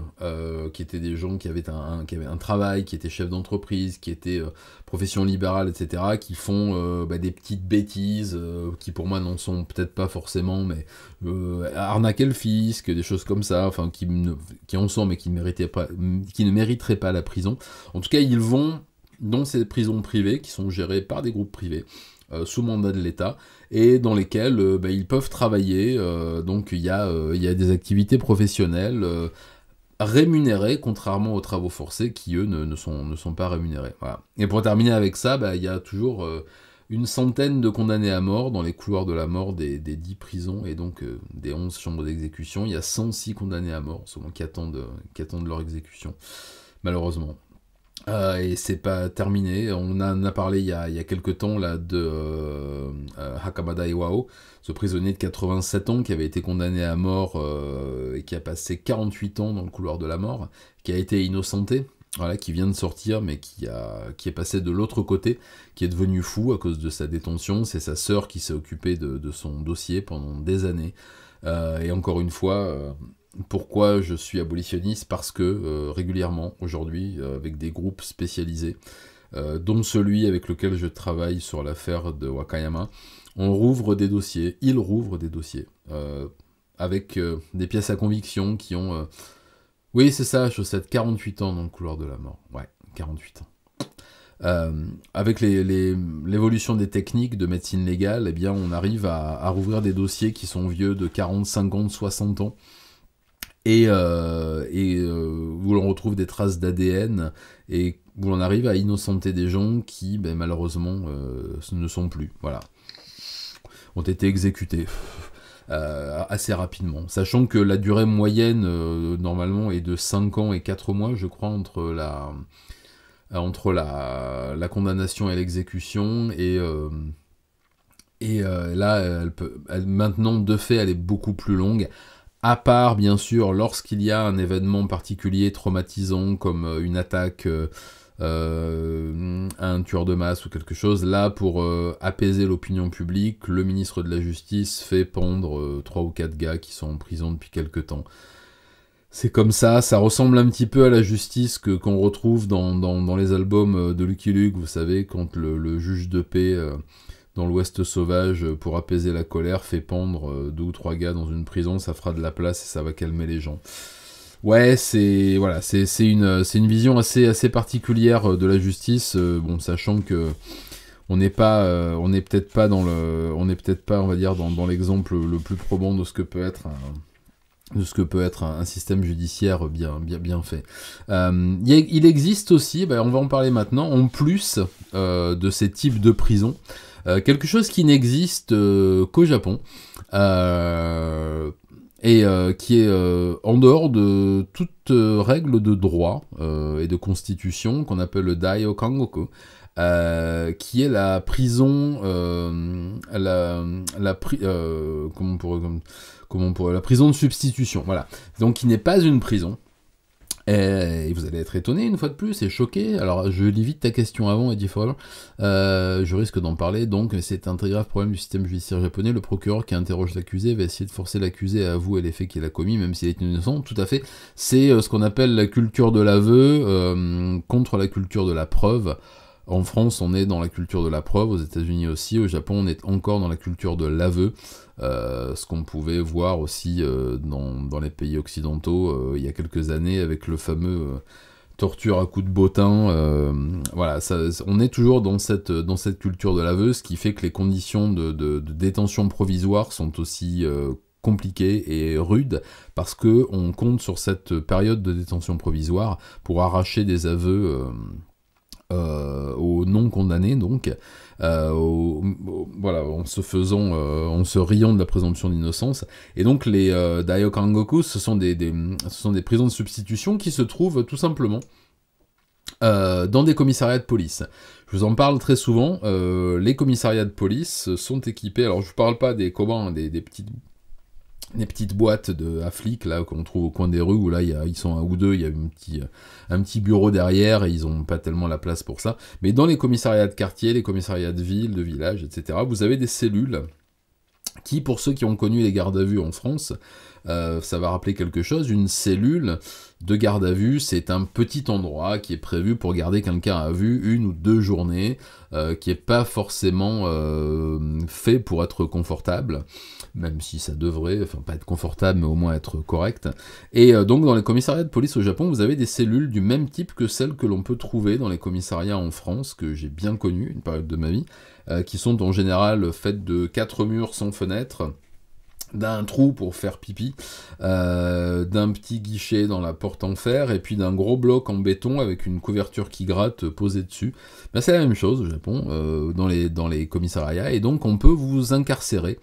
qui étaient des gens qui avaient un, travail, qui étaient chefs d'entreprise, qui étaient profession libérale, etc., qui font bah, des petites bêtises, qui pour moi n'en sont peut-être pas forcément, mais arnaquer le fisc, des choses comme ça, enfin qui, en sont, mais qui ne mériteraient pas la prison. En tout cas, ils vont dont ces prisons privées qui sont gérées par des groupes privés euh, sous mandat de l'État et dans lesquelles euh, bah, ils peuvent travailler. Euh, donc il y, a des activités professionnelles rémunérées, contrairement aux travaux forcés qui, eux, ne, sont, ne sont, pas rémunérés. Et pour terminer avec ça, bah, il y a toujours une centaine de condamnés à mort dans les couloirs de la mort des, dix prisons et donc des onze chambres d'exécution. Il y a 106 condamnés à mort, qui attendent, qui attendent leur exécution, malheureusement. Euh, et c'est pas terminé. On en a parlé il y a, il quelques temps là, de euh, euh, Hakamada Iwao, ce prisonnier de 87 ans qui avait été condamné à mort et qui a passé 48 ans dans le couloir de la mort, qui a été innocenté. Voilà, qui vient de sortir, mais qui, a, qui est passé de l'autre côté, qui est devenu fou à cause de sa détention. C'est sa sœur qui s'est occupée de, son dossier pendant des années. et encore une fois, pourquoi je suis abolitionniste Parce que euh, régulièrement, aujourd'hui, euh, avec des groupes spécialisés, euh, dont celui avec lequel je travaille sur l'affaire de Wakayama, on rouvre des dossiers, ils rouvrent des dossiers, avec des pièces à conviction qui ont... Oui, c'est ça, chaussette, 48 ans dans le couloir de la mort. Ouais, 48 ans. avec l'évolution des techniques de médecine légale, eh bien, on arrive à, rouvrir des dossiers qui sont vieux de 40, 50, 60 ans et, euh, et euh, où l'on retrouve des traces d'ADN et où l'on arrive à innocenter des gens qui, ben, malheureusement, euh, ne sont plus. Voilà. Ont été exécutés. assez rapidement, sachant que la durée moyenne normalement est de 5 ans et 4 mois, je crois, entre la, entre la, la condamnation et l'exécution, et et là, elle peut, maintenant, de fait, elle est beaucoup plus longue à part bien sûr lorsqu'il y a un événement particulier traumatisant comme euh, une attaque, à euh, euh, un tueur de masse ou quelque chose, là pour apaiser l'opinion publique, le ministre de la Justice fait pendre trois ou quatre gars qui sont en prison depuis quelque temps. C'est comme ça, ça ressemble un petit peu à la justice que qu'on retrouve dans, les albums de Lucky Luke, vous savez, quand le juge de paix dans l'Ouest sauvage euh, pour apaiser la colère, fait pendre euh, deux ou trois gars dans une prison, ça fera de la place et ça va calmer les gens. Ouais, c'est voilà, c'est une, euh, une vision assez, assez particulière de la justice, bon, sachant que on n'est pas on n'est peut-être pas dans le on peut-être pas on va dire dans, l'exemple le plus probant de ce que peut être un, de ce que peut être un, système judiciaire bien bien bien fait. il existe aussi, ben, on va en parler maintenant, en plus de ces types de prisons, euh, quelque chose qui n'existe euh, qu'au Japon. Euh, et qui est en dehors de toute règle de droit et de constitution qu'on appelle le qui est la prison, la, la, comment la prison de substitution. Voilà. Donc, qui n'est pas une prison, et eh, vous allez être étonné une fois de plus et choqué. Alors je lis vite ta question avant et dit Euh, je risque d'en parler. Donc c'est un très grave problème du système judiciaire japonais. Le procureur qui interroge l'accusé va essayer de forcer l'accusé à avouer les faits qu'il a commis, même s'il est innocent. Tout à fait. C'est euh, ce qu'on appelle la culture de l'aveu euh, contre la culture de la preuve. En France, on est dans la culture de la preuve, aux États-Unis aussi, au Japon, on est encore dans la culture de l'aveu, euh, ce qu'on pouvait voir aussi euh, dans, les pays occidentaux euh, il y a quelques années avec le fameux torture à coups de bottin. voilà, on est toujours dans cette, dans cette culture de l'aveu, ce qui fait que les conditions de, détention provisoire sont aussi compliquées et rudes, parce qu'on compte sur cette période de détention provisoire pour arracher des aveux euh, aux non-condamnés, donc, euh, voilà, en se faisant, euh, en se riant de la présomption d'innocence. Et donc, les Daiokangoku, ce sont des, ce sont des prisons de substitution qui se trouvent tout simplement dans des commissariats de police. Je vous en parle très souvent, les commissariats de police sont équipés, alors je vous parle pas des communs, hein, des petites des petites boîtes de à là qu'on trouve au coin des rues où là ils sont un ou deux, il y a petit, un petit bureau derrière et ils ont pas tellement la place pour ça. Mais dans les commissariats de quartier, les commissariats de ville, de village, etc., vous avez des cellules qui, pour ceux qui ont connu les gardes à vue en France, euh, ça va rappeler quelque chose, une cellule de garde à vue, c'est un petit endroit qui est prévu pour garder quelqu'un à vue une ou deux journées, euh, qui n'est pas forcément euh, fait pour être confortable, même si ça devrait, enfin pas être confortable, mais au moins être correct. Et donc dans les commissariats de police au Japon, vous avez des cellules du même type que celles que l'on peut trouver dans les commissariats en France, que j'ai bien connues une période de ma vie, qui sont en général faites de quatre murs sans fenêtres, d'un trou pour faire pipi, euh, d'un petit guichet dans la porte en fer, et puis d'un gros bloc en béton avec une couverture qui gratte posée dessus. Ben, c'est la même chose au Japon, euh, dans, les, dans les commissariats, et donc on peut vous incarcérer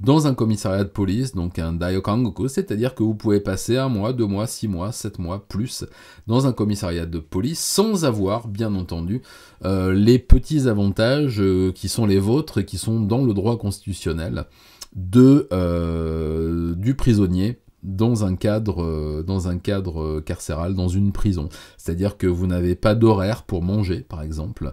dans un commissariat de police, donc un daiokangoku, c'est-à-dire que vous pouvez passer un mois, deux mois, six mois, sept mois, plus, dans un commissariat de police, sans avoir, bien entendu, euh, les petits avantages qui sont les vôtres et qui sont dans le droit constitutionnel de, euh, du prisonnier dans un cadre, euh, dans un cadre euh, carcéral, dans une prison. C'est-à-dire que vous n'avez pas d'horaire pour manger, par exemple.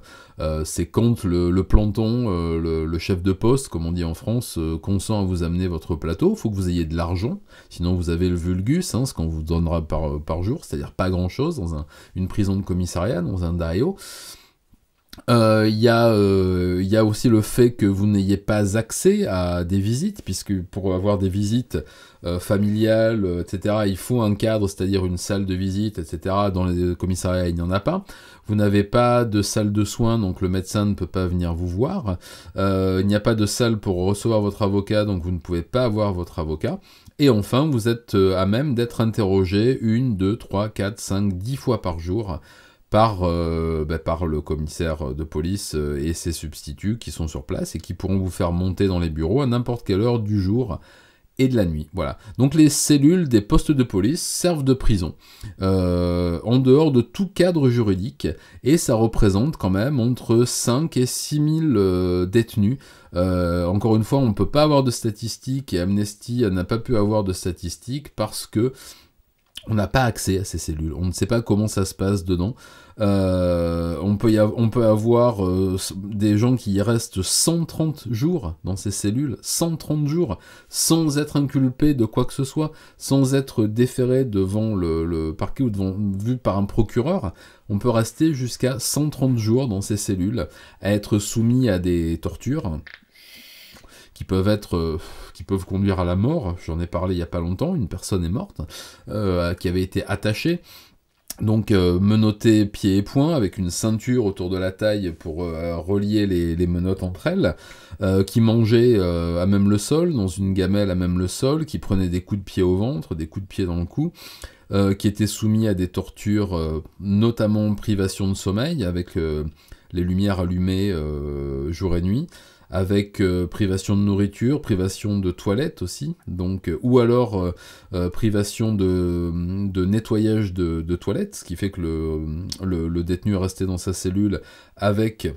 c'est quand le, planton, le, chef de poste, comme on dit en France, consent à vous amener votre plateau. Il faut que vous ayez de l'argent, sinon vous avez le vulgus, hein, ce qu'on vous donnera par, par jour, c'est-à-dire pas grand-chose dans une prison de commissariat, dans un daio. Il euh, euh, y, a aussi le fait que vous n'ayez pas accès à des visites, puisque pour avoir des visites euh, familiales, etc., il faut un cadre, c'est-à-dire une salle de visite, etc. Dans les commissariats, il n'y en a pas. Vous n'avez pas de salle de soins, donc le médecin ne peut pas venir vous voir. il n'y a pas de salle pour recevoir votre avocat, donc vous ne pouvez pas avoir votre avocat. Et enfin, vous êtes à même d'être interrogé une, deux, trois, quatre, cinq, dix fois par jour par, euh, bah, par le commissaire de police euh, et ses substituts qui sont sur place et qui pourront vous faire monter dans les bureaux à n'importe quelle heure du jour et de la nuit. Voilà. Donc les cellules des postes de police servent de prison, euh, en dehors de tout cadre juridique, et ça représente quand même entre 5 et 6 000 détenus. encore une fois, on ne peut pas avoir de statistiques, et Amnesty n'a pas pu avoir de statistiques parce que on n'a pas accès à ces cellules, on ne sait pas comment ça se passe dedans. Euh, on, peut on, peut avoir euh, des gens qui restent 130 jours dans ces cellules, 130 jours, sans être inculpés de quoi que ce soit, sans être déférés devant le, le parquet ou devant, vu par un procureur. On peut rester jusqu'à 130 jours dans ces cellules, à être soumis à des tortures, qui peuvent être, euh, qui peuvent conduire à la mort. J'en ai parlé il n'y a pas longtemps. Une personne est morte euh, qui avait été attachée. Donc euh, menottée pied et poings avec une ceinture autour de la taille pour relier les, menottes entre elles, qui mangeait à même le sol, dans une gamelle à même le sol, qui prenait des coups de pied au ventre, des coups de pied dans le cou, qui était soumis à des tortures, notamment privation de sommeil, avec les lumières allumées jour et nuit, avec euh, privation de nourriture, privation de toilettes aussi, donc, euh, ou alors euh, privation de, nettoyage de, toilettes, ce qui fait que le, détenu est resté dans sa cellule avec,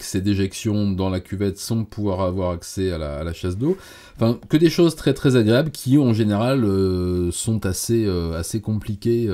ses déjections dans la cuvette sans pouvoir avoir accès à la, chasse d'eau. Enfin, que des choses très très agréables qui en général sont assez, assez compliquées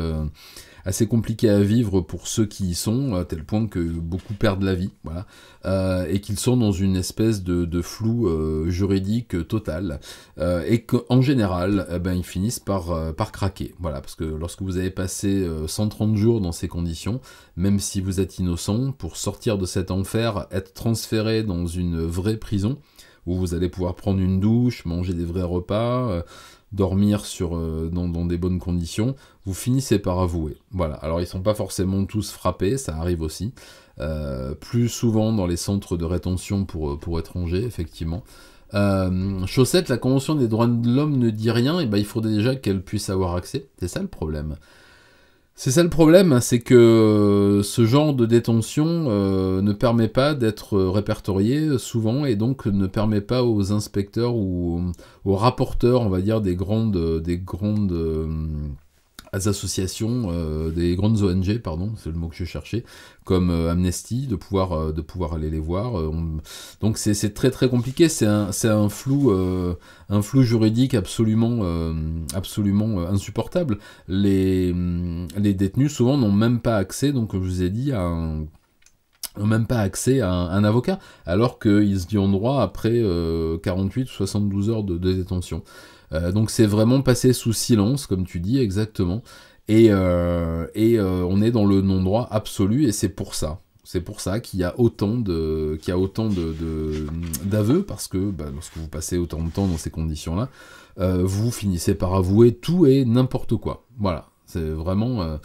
assez compliqué à vivre pour ceux qui y sont, à tel point que beaucoup perdent la vie, voilà, euh, et qu'ils sont dans une espèce de, flou euh, juridique total, euh, et qu'en général, eh ben, ils finissent par, par craquer, voilà, parce que lorsque vous avez passé 130 jours dans ces conditions, même si vous êtes innocent, pour sortir de cet enfer, être transféré dans une vraie prison, où vous allez pouvoir prendre une douche, manger des vrais repas, dormir sur, euh, dans, des bonnes conditions, vous finissez par avouer. Voilà, alors ils sont pas forcément tous frappés, ça arrive aussi. Euh, plus souvent dans les centres de rétention pour, euh, pour étrangers, effectivement. chaussette, la Convention des droits de l'homme ne dit rien, et ben il faudrait déjà qu'elle puisse avoir accès, c'est ça le problème. C'est ça le problème, c'est que euh, ce genre de détention euh, ne permet pas d'être répertorié souvent et donc ne permet pas aux inspecteurs ou aux rapporteurs, on va dire, des grandes, des grandes euh, associations, euh, des grandes ONG, pardon, c'est le mot que je cherchais, comme euh, Amnesty, de pouvoir, euh, de pouvoir aller les voir. Donc c'est très très compliqué, c'est un, flou, un flou juridique absolument, absolument insupportable. Les, mm, les détenus souvent n'ont même pas accès, donc je vous ai dit, à un même pas accès à un, avocat, alors qu'ils y ont droit après 48 ou 72 heures de détention. Euh, donc c'est vraiment passé sous silence, comme tu dis exactement. Et, euh, et euh, on est dans le non-droit absolu, et c'est pour ça. C'est pour ça qu'il y a autant de, qu'il y a autant de, d'aveux, parce que bah, lorsque vous passez autant de temps dans ces conditions-là, vous finissez par avouer tout et n'importe quoi. Voilà, c'est vraiment. Euh,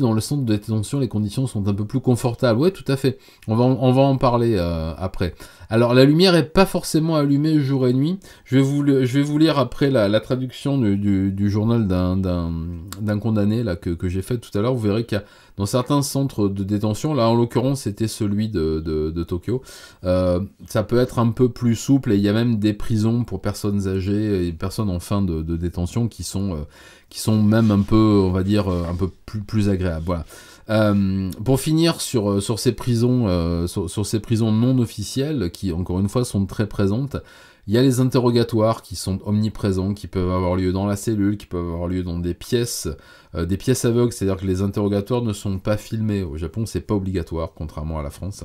dans le centre de détention, les conditions sont un peu plus confortables. Ouais, tout à fait. On va, on va en parler après. Alors la lumière est pas forcément allumée jour et nuit. Je vais vous, je vais vous lire après la, traduction du, journal d'un condamné là, que, j'ai fait tout à l'heure. Vous verrez que dans certains centres de détention, là en l'occurrence c'était celui de, Tokyo, euh, ça peut être un peu plus souple et il y a même des prisons pour personnes âgées et personnes en fin de, détention qui sont, euh, qui sont même un peu, on va dire, euh, un peu plus, plus agréables. Voilà. Euh, pour finir sur, euh, ces prisons, euh, sur, ces prisons non officielles, qui encore une fois sont très présentes, il y a les interrogatoires qui sont omniprésents, qui peuvent avoir lieu dans la cellule, qui peuvent avoir lieu dans des pièces, des pièces aveugles, c'est-à-dire que les interrogatoires ne sont pas filmés. Au Japon, c'est pas obligatoire, contrairement à la France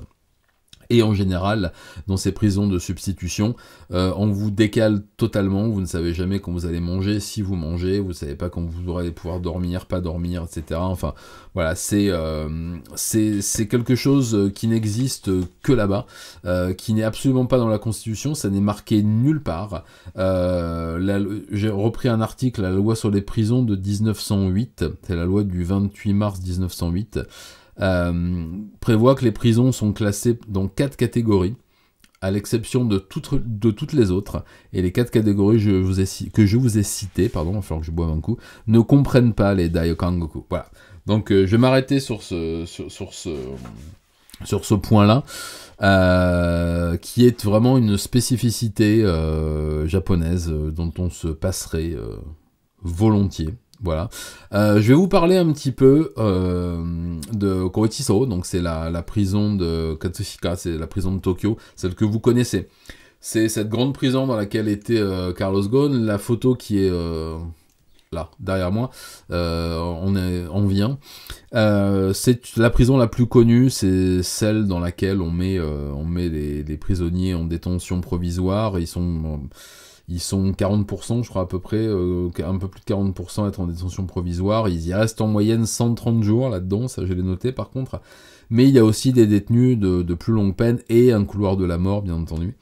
et en général dans ces prisons de substitution euh, on vous décale totalement vous ne savez jamais quand vous allez manger si vous mangez vous ne savez pas quand vous aurez pouvoir dormir pas dormir etc enfin voilà c'est euh, c'est quelque chose qui n'existe que là-bas euh, qui n'est absolument pas dans la constitution ça n'est marqué nulle part euh, j'ai repris un article la loi sur les prisons de 1908 c'est la loi du 28 mars 1908 euh, prévoit que les prisons sont classées dans quatre catégories à l'exception de, toutes, de toutes les autres, et les quatre catégories que je vous ai citées, pardon, il que je boive un coup, ne comprennent pas les Daiokangoku. Voilà. Donc euh, je vais m'arrêter sur ce, sur, ce, point-là, euh, qui est vraiment une spécificité japonaise dont on se passerait volontiers. Voilà. Euh, je vais vous parler un petit peu euh, de Koichiso, donc c'est la, prison de Katsushika, c'est la prison de Tokyo, celle que vous connaissez. C'est cette grande prison dans laquelle était euh, Carlos Ghosn, la photo qui est là, derrière moi, on, vient. c'est la prison la plus connue, c'est celle dans laquelle on met, on met les, les, prisonniers en détention provisoire, ils sont ils sont 40%, je crois à peu près, euh, un peu plus de 40% à être en détention provisoire. Ils y restent en moyenne 130 jours là-dedans, ça je l'ai noté par contre. Mais il y a aussi des détenus de, plus longue peine et un couloir de la mort, bien entendu.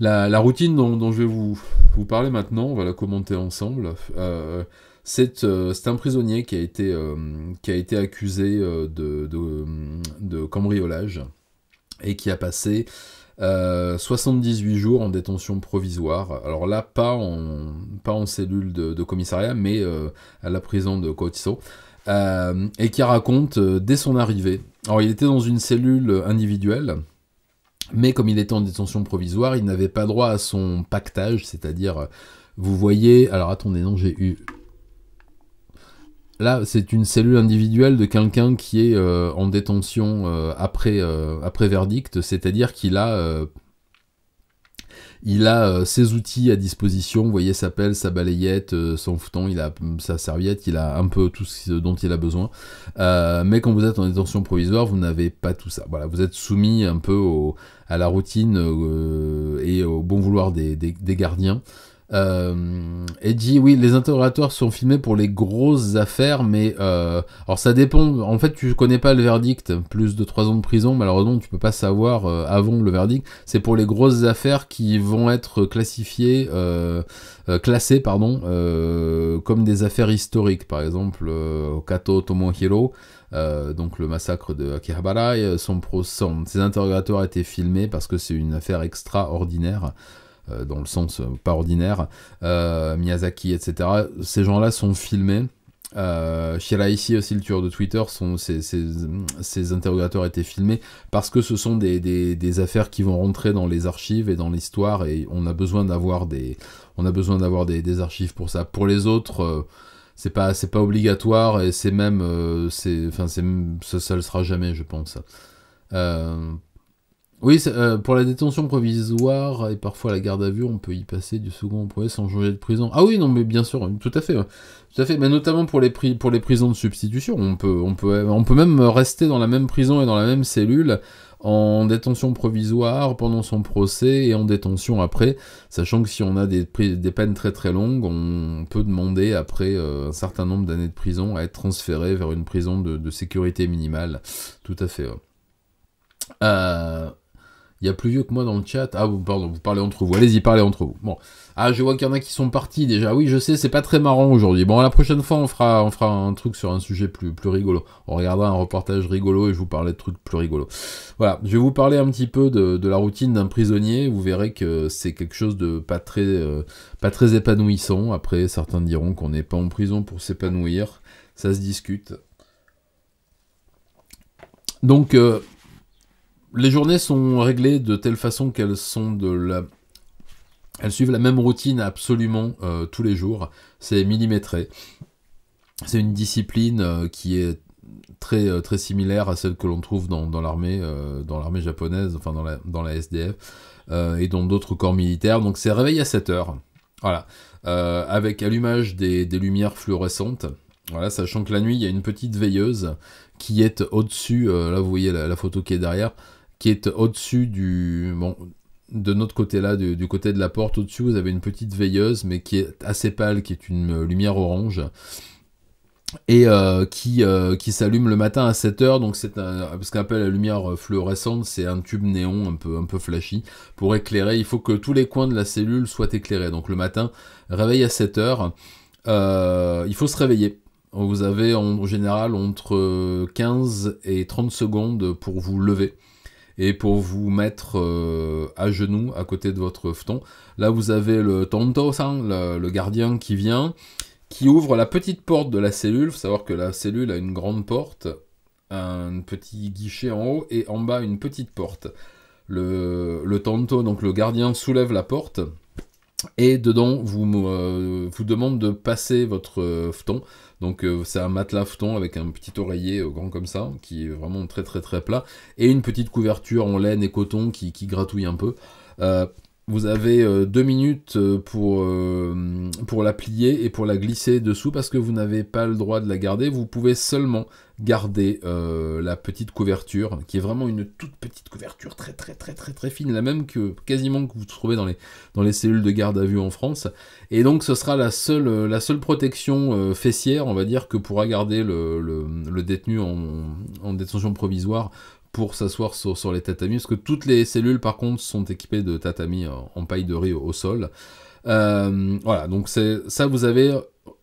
La, routine dont, je vais vous, vous parler maintenant, on va la commenter ensemble. Euh, euh, c'est un prisonnier qui a été, qui a été accusé de, de, de, cambriolage et qui a passé 78 euh, jours en détention provisoire. Alors là, pas en, cellule de, commissariat, mais euh, à la prison de Kotsuo. Euh, et qui raconte dès son arrivée. Alors il était dans une cellule individuelle, mais comme il était en détention provisoire, il n'avait pas droit à son pactage, c'est-à-dire, vous voyez, alors attendez, non, j'ai eu Là, c'est une cellule individuelle de quelqu'un qui est euh, en détention euh, après, euh, après verdict, c'est-à-dire qu'il a, il a ses outils à disposition, vous voyez sa pelle, sa balayette, son fouton, il a mm, sa serviette, il a un peu tout ce dont il a besoin. mais quand vous êtes en détention provisoire, vous n'avez pas tout ça. Voilà, vous êtes soumis un peu à la routine et au bon vouloir des gardiens et euh, dit oui, les interrogatoires sont filmés pour les grosses affaires, mais euh, alors ça dépend. En fait, tu connais pas le verdict, plus de 3 ans de prison, malheureusement, tu peux pas savoir euh, avant le verdict. C'est pour les grosses affaires qui vont être classifiées, classées, pardon, comme des affaires historiques, par exemple Kato Tomohiro. donc le massacre de Akihabara, son, pro, son ses interrogatoires étaient filmés parce que c'est une affaire extraordinaire. Euh, dans le sens euh, pas ordinaire, euh, Miyazaki, etc. Ces gens-là sont filmés. Euh, Shiraishi aussi, le tueur de Twitter, sont ses, interrogateurs étaient filmés parce que ce sont des, affaires qui vont rentrer dans les archives et dans l'histoire et on a besoin d'avoir des, on a besoin d'avoir des, archives pour ça. Pour les autres, c'est pas, c'est pas obligatoire et c'est même, c'est, ça, ça le sera jamais, je pense. Euh, oui, euh, pour la détention provisoire et parfois la garde à vue, on peut y passer du second au premier sans changer de prison. Ah oui, non, mais bien sûr, tout à fait, fait. Mais notamment pour les pour les prisons de substitution, on peut, on peut, on peut même rester dans la même prison et dans la même cellule en détention provisoire pendant son procès et en détention après, sachant que si on a des, peines très très longues, on peut demander après euh, un certain nombre d'années de prison à être transféré vers une prison de, sécurité minimale. Tout à fait. Euh, il y a plus vieux que moi dans le chat. Ah, vous, pardon, vous parlez entre vous. Allez-y, parlez entre vous. Bon. Ah, je vois qu'il y en a qui sont partis déjà. Oui, je sais, c'est pas très marrant aujourd'hui. Bon, la prochaine fois, on fera, on fera un truc sur un sujet plus, plus rigolo. On regardera un reportage rigolo et je vous parlerai de trucs plus rigolos. Voilà. Je vais vous parler un petit peu de, la routine d'un prisonnier. Vous verrez que c'est quelque chose de pas très, euh, pas très épanouissant. Après, certains diront qu'on n'est pas en prison pour s'épanouir. Ça se discute. Donc, euh, les journées sont réglées de telle façon qu'elles sont de la... Elles suivent la même routine absolument euh, tous les jours. C'est millimétré. C'est une discipline euh, qui est très, euh, très similaire à celle que l'on trouve dans, l'armée dans l'armée japonaise, enfin dans la, dans SDF, et dans d'autres corps militaires. Donc c'est réveil à 7 heures. Voilà. avec allumage des, lumières fluorescentes. Voilà, sachant que la nuit, il y a une petite veilleuse qui est au-dessus, là vous voyez la, photo qui est derrière, qui est au-dessus du... Bon, de notre côté là, du, côté de la porte, au-dessus, vous avez une petite veilleuse, mais qui est assez pâle, qui est une euh, lumière orange et euh, qui, euh, qui s'allume le matin à 7h, donc c'est ce qu'on appelle la lumière fluorescente, c'est un tube néon un peu, un peu flashy, pour éclairer, il faut que tous les coins de la cellule soient éclairés, donc le matin, réveil à 7h, il faut se réveiller, vous avez en général entre 15 et 30 secondes pour vous lever, et pour vous mettre euh, à genoux à côté de votre fton, Là, vous avez le tonto hein, le, gardien qui vient, qui ouvre la petite porte de la cellule. Il faut savoir que la cellule a une grande porte, un petit guichet en haut et en bas une petite porte. Le, le Tonto, donc le gardien, soulève la porte. Et dedans, vous, euh, vous demande de passer votre euh, Donc euh, c'est un matelas futon avec un petit oreiller euh, grand comme ça, qui est vraiment très très très plat, et une petite couverture en laine et coton qui, qui gratouille un peu. Vous avez euh, deux minutes euh, pour, euh, pour la plier et pour la glisser dessous parce que vous n'avez pas le droit de la garder. Vous pouvez seulement garder la petite couverture qui est vraiment une toute petite couverture très très très très très fine, la même que quasiment que vous trouvez dans les, dans les cellules de garde à vue en France. Et donc ce sera la seule, la seule protection fessière, on va dire, que pourra garder le, détenu en détention provisoire pour s'asseoir sur, les tatamis, parce que toutes les cellules par contre sont équipées de tatamis en, paille de riz au, sol. Euh, voilà, donc c'est ça vous avez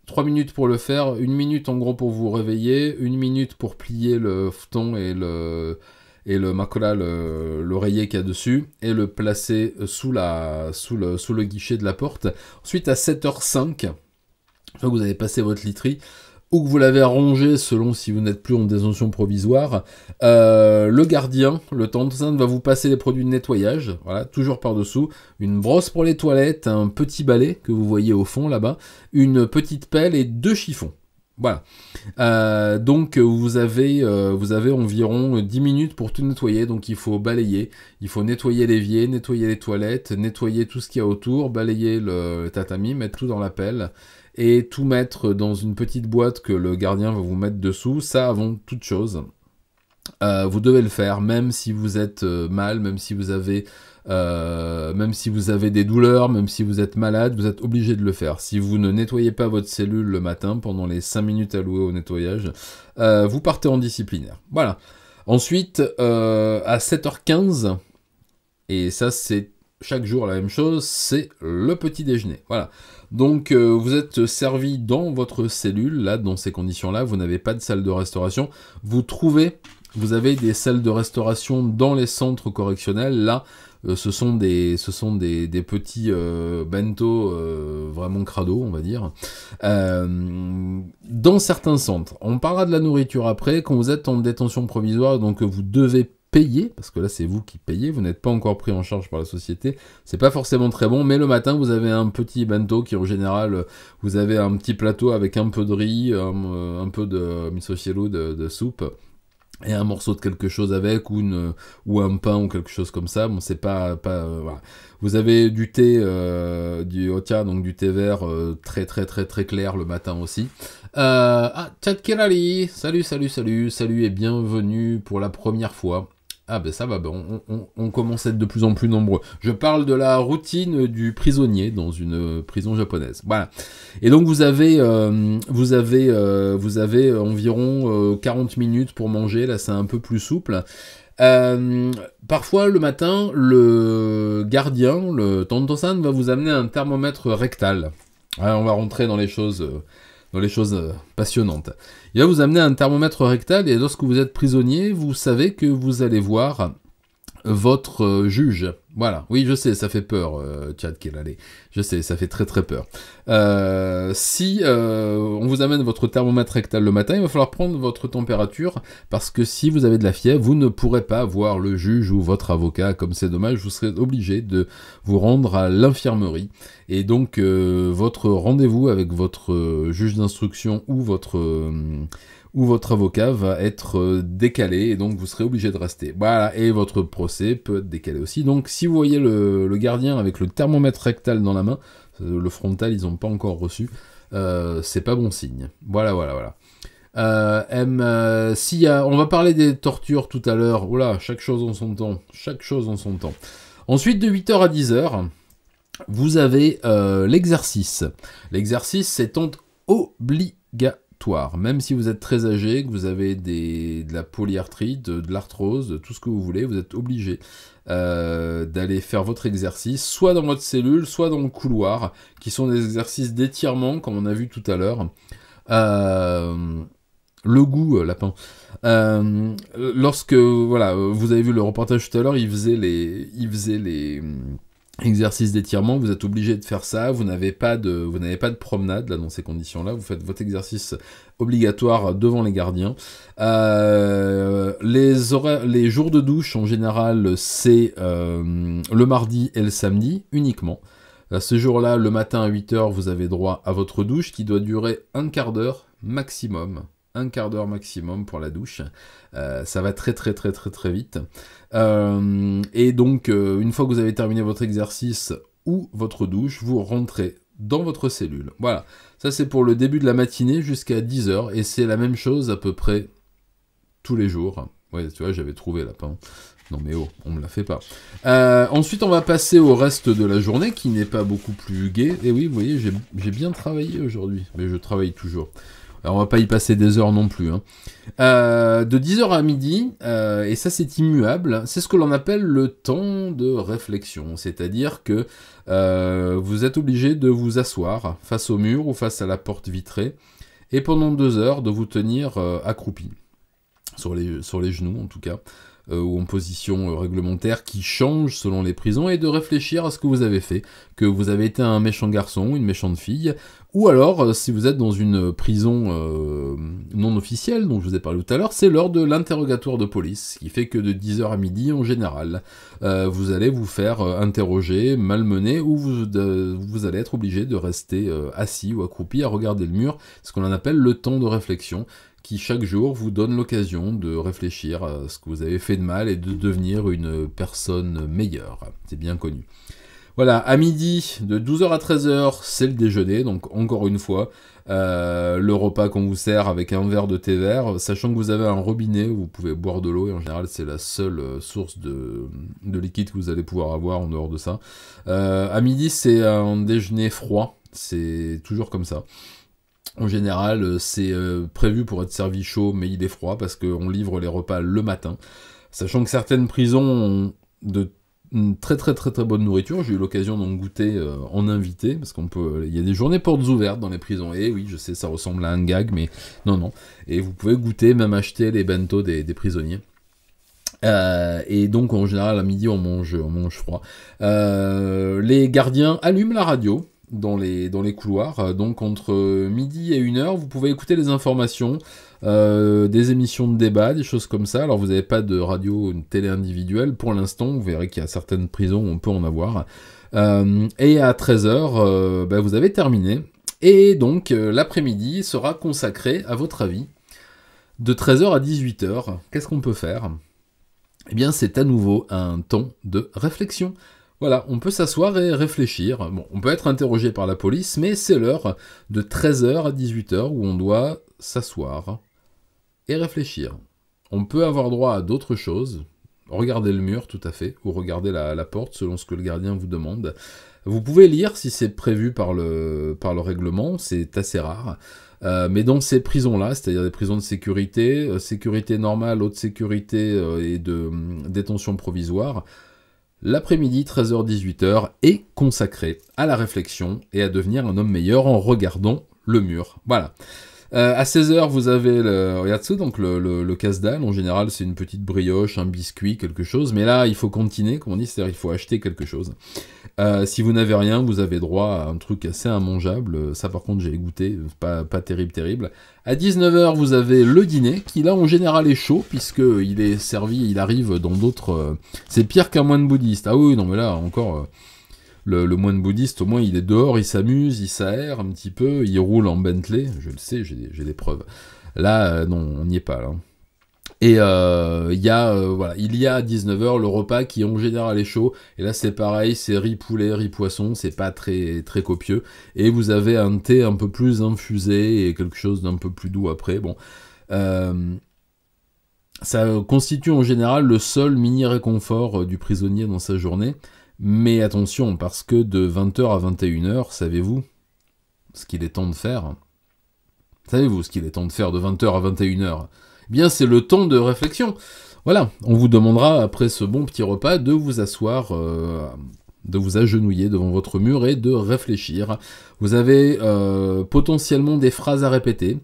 3 minutes pour le faire, une minute en gros pour vous réveiller, une minute pour plier le futon et le et le makola, l'oreiller qu'il y a dessus, et le placer sous, la, sous, le, sous le guichet de la porte. Ensuite, à 7h05, vous avez passé votre literie, ou que vous l'avez arrangé selon si vous n'êtes plus en détention provisoire, euh, le gardien, le Tante va vous passer les produits de nettoyage, voilà, toujours par-dessous, une brosse pour les toilettes, un petit balai que vous voyez au fond là-bas, une petite pelle et deux chiffons. Voilà. Euh, donc vous avez, euh, vous avez environ 10 minutes pour tout nettoyer. Donc il faut balayer, il faut nettoyer l'évier, nettoyer les toilettes, nettoyer tout ce qu'il y a autour, balayer le tatami, mettre tout dans la pelle et tout mettre dans une petite boîte que le gardien va vous mettre dessous, ça avant toute chose. Euh, vous devez le faire, même si vous êtes euh, mal, même si vous avez euh, même si vous avez des douleurs, même si vous êtes malade, vous êtes obligé de le faire. Si vous ne nettoyez pas votre cellule le matin pendant les 5 minutes allouées au nettoyage, vous partez en disciplinaire. Voilà. Ensuite, à 7h15, et ça c'est chaque jour la même chose, c'est le petit déjeuner. Voilà. Donc euh, vous êtes servi dans votre cellule, là, dans ces conditions-là, vous n'avez pas de salle de restauration. Vous trouvez, vous avez des salles de restauration dans les centres correctionnels, là, euh, ce sont des, ce sont des, petits euh, bento vraiment crado, on va dire. dans certains centres, on parlera de la nourriture après. Quand vous êtes en détention provisoire, donc vous devez payez, parce que là c'est vous qui payez, vous n'êtes pas encore pris en charge par la société, c'est pas forcément très bon, mais le matin vous avez un petit bento qui en général, vous avez un petit plateau avec un peu de riz, un, euh, peu de miso de, de soupe, et un morceau de quelque chose avec ou un pain ou quelque chose comme ça bon c'est pas pas euh, vous avez du thé euh, du ocha donc du thé vert très très très très clair le matin aussi ah Tchad Kerali salut salut salut salut et bienvenue pour la première fois ah ben ça va, ben on, commence à être de plus en plus nombreux. Je parle de la routine du prisonnier dans une euh, prison japonaise. Voilà. Et donc vous avez, euh, vous avez, euh, vous avez environ 40 minutes pour manger. Là c'est un peu plus souple. parfois le matin, le gardien, le tantosan, va vous amener un thermomètre rectal. Hein, on va rentrer dans les choses dans les choses euh, passionnantes. Il va vous amener un thermomètre rectal et lorsque vous êtes prisonnier, vous savez que vous allez voir votre euh, juge. Voilà, oui, je sais, ça fait peur, euh, Tchad allait, Je sais, ça fait très très peur. Euh, si euh, on vous amène votre thermomètre rectal le matin, il va falloir prendre votre température, parce que si vous avez de la fièvre, vous ne pourrez pas voir le juge ou votre avocat, comme c'est dommage, vous serez obligé de vous rendre à l'infirmerie. Et donc, votre rendez-vous avec votre juge d'instruction ou votre où votre avocat va être euh, décalé et donc vous serez obligé de rester. Voilà, et votre procès peut être décalé aussi. Donc si vous voyez le, gardien avec le thermomètre rectal dans la main, euh, le frontal ils n'ont pas encore reçu, euh, c'est pas bon signe. Voilà, voilà, voilà. M, y a, on va parler des tortures tout à l'heure. Oula, chaque chose en son temps. Chaque chose en son temps. Ensuite, de 8h à 10h, vous avez l'exercice. L'exercice s'étant obligatoire même si vous êtes très âgé, que vous avez de la polyarthrite, de, de l'arthrose, tout ce que vous voulez, vous êtes obligé euh, d'aller faire votre exercice, soit dans votre cellule, soit dans le couloir, qui sont des exercices d'étirement, comme on a vu tout à l'heure. Euh, le goût, euh, lapin. lorsque, voilà, vous avez vu le reportage tout à l'heure, il faisait les... Il faisait les exercice d'étirement, vous êtes obligé de faire ça, vous n'avez pas de vous n'avez pas de promenade dans ces conditions-là, vous faites votre exercice obligatoire devant les gardiens. Euh, les, jours de douche en général c'est euh, le mardi et le samedi uniquement. ce jour-là, le matin à 8h, vous avez droit à votre douche qui doit durer un quart d'heure maximum un quart d'heure maximum pour la douche. Euh, ça va très très très très très vite. Euh, et donc, euh, une fois que vous avez terminé votre exercice ou votre douche, vous rentrez dans votre cellule. Voilà, ça c'est pour le début de la matinée jusqu'à 10h. Et c'est la même chose à peu près tous les jours. Ouais, tu vois, j'avais trouvé lapin. Non mais oh, on me la fait pas. ensuite, on va passer au reste de la journée qui n'est pas beaucoup plus gai. Et oui, vous voyez, j'ai bien travaillé aujourd'hui, mais je travaille toujours. Alors on va pas y passer des heures non plus. Hein. Euh, de 10h à midi, euh, et ça c'est immuable, c'est ce que l'on appelle le temps de réflexion. C'est-à-dire que euh, vous êtes obligé de vous asseoir face au mur ou face à la porte vitrée, et pendant deux heures de vous tenir accroupi. Sur les, sur les genoux en tout cas, euh, ou en position euh, réglementaire qui change selon les prisons et de réfléchir à ce que vous avez fait, que vous avez été un méchant garçon, une méchante fille, ou alors euh, si vous êtes dans une prison non officielle dont je vous ai parlé tout à l'heure, c'est l'heure de l'interrogatoire de police, qui fait que de 10h à midi en général, vous allez vous faire interroger, malmener, ou vous, vous allez être obligé de rester assis ou accroupi à regarder le mur, ce qu'on appelle le temps de réflexion qui chaque jour vous donne l'occasion de réfléchir à ce que vous avez fait de mal et de devenir une personne meilleure. C'est bien connu. Voilà, à midi, de 12h à 13h, c'est le déjeuner, donc encore une fois, euh, le repas qu'on vous sert avec un verre de thé vert, sachant que vous avez un robinet, où vous pouvez boire de l'eau, et en général c'est la seule euh, source de, liquide que vous allez pouvoir avoir en dehors de ça. Euh, à midi, c'est un déjeuner froid, c'est toujours comme ça. En général, euh, c'est euh, prévu pour être servi chaud, mais il est froid parce qu'on livre les repas le matin. Sachant que certaines prisons ont de très très très très bonne nourriture. J'ai eu l'occasion d'en goûter euh, en invité parce qu'on peut. Il y a des journées portes ouvertes dans les prisons. Et eh oui, je sais, ça ressemble à un gag, mais non non. Et vous pouvez goûter, même acheter les bento des, prisonniers. et donc en général à midi on mange, on mange froid. les gardiens allument la radio dans les, dans les couloirs. Euh, donc entre euh, midi et 1h, vous pouvez écouter les informations, euh, des émissions de débat, des choses comme ça. Alors vous n'avez pas de radio une télé individuelle pour l'instant, vous verrez qu'il y a certaines prisons où on peut en avoir. et à 13h, bah, vous avez terminé. Et donc l'après-midi sera consacré, à votre avis, de 13h à 18h. Qu'est-ce qu'on peut faire eh bien, c'est à nouveau un temps de réflexion. Voilà, on peut s'asseoir et réfléchir. Bon, on peut être interrogé par la police, mais c'est l'heure de 13h à 18h où on doit s'asseoir et réfléchir. On peut avoir droit à d'autres choses, Regardez le mur tout à fait, ou regarder la, porte selon ce que le gardien vous demande. Vous pouvez lire si c'est prévu par le, règlement, c'est assez rare. Euh, mais dans ces prisons-là, c'est-à-dire des prisons de sécurité, euh, sécurité normale, haute sécurité euh, et de hum, détention provisoire, L'après-midi 13h-18h est consacré à la réflexion et à devenir un homme meilleur en regardant le mur. Voilà. Euh, à 16h, vous avez le Ryatsu, donc le, casse-dalle. En général, c'est une petite brioche, un biscuit, quelque chose. Mais là, il faut continuer, comme on dit, c'est-à-dire il faut acheter quelque chose. Euh, si vous n'avez rien, vous avez droit à un truc assez immangeable. Ça, par contre, j'ai goûté, pas, pas terrible, terrible. À 19h, vous avez le dîner, qui là, en général, est chaud, puisque il est servi, il arrive dans d'autres... Euh, c'est pire qu'un moine bouddhiste. Ah oui, non, mais là, encore le, moine bouddhiste, au moins, il est dehors, il s'amuse, il s'aère un petit peu, il roule en Bentley, je le sais, j'ai des preuves. Là, euh, non, on n'y est pas, là. Et euh, y a, euh, voilà, il y a à 19h le repas qui en général est chaud. Et là c'est pareil, c'est riz poulet, riz poisson, c'est pas très, très copieux. Et vous avez un thé un peu plus infusé et quelque chose d'un peu plus doux après. Bon. Euh, ça constitue en général le seul mini réconfort du prisonnier dans sa journée. Mais attention, parce que de 20h à 21h, savez-vous ce qu'il est temps de faire Savez-vous ce qu'il est temps de faire de 20h à 21h eh Bien, c'est le temps de réflexion. Voilà, on vous demandera après ce bon petit repas de vous asseoir euh, de vous agenouiller devant votre mur et de réfléchir. Vous avez euh, potentiellement des phrases à répéter.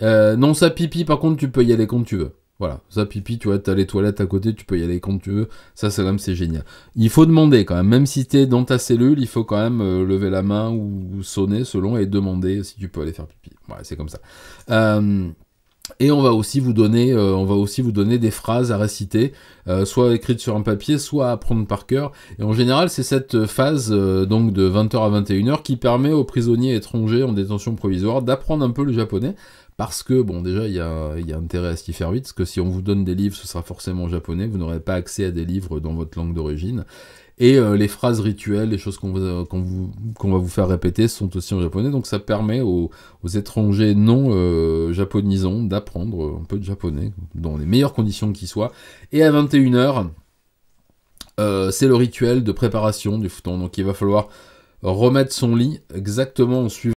Euh, non, ça pipi, par contre, tu peux y aller quand tu veux. Voilà, ça pipi, tu vois, t'as les toilettes à côté, tu peux y aller quand tu veux. Ça, c'est quand même c'est génial. Il faut demander quand même, même si t'es dans ta cellule, il faut quand même euh, lever la main ou sonner selon et demander si tu peux aller faire pipi. Voilà, c'est comme ça. Euh, et on va aussi vous donner, euh, on va aussi vous donner des phrases à réciter, soit écrites sur un papier, soit à prendre par cœur. Et en général, c'est cette phase donc de 20h à 21h qui permet aux prisonniers étrangers en détention provisoire d'apprendre un peu le japonais parce que, bon, déjà, il y a, intérêt à ce s'y faire vite, parce que si on vous donne des livres, ce sera forcément japonais, vous n'aurez pas accès à des livres dans votre langue d'origine. Et euh, les phrases rituelles, les choses qu'on va vous faire répéter sont aussi en japonais, donc ça permet aux, étrangers non euh, japonisants d'apprendre un peu de japonais, dans les meilleures conditions qui soient. Et à 21h, euh, c'est le rituel de préparation du futon, donc il va falloir remettre son lit exactement en suivant.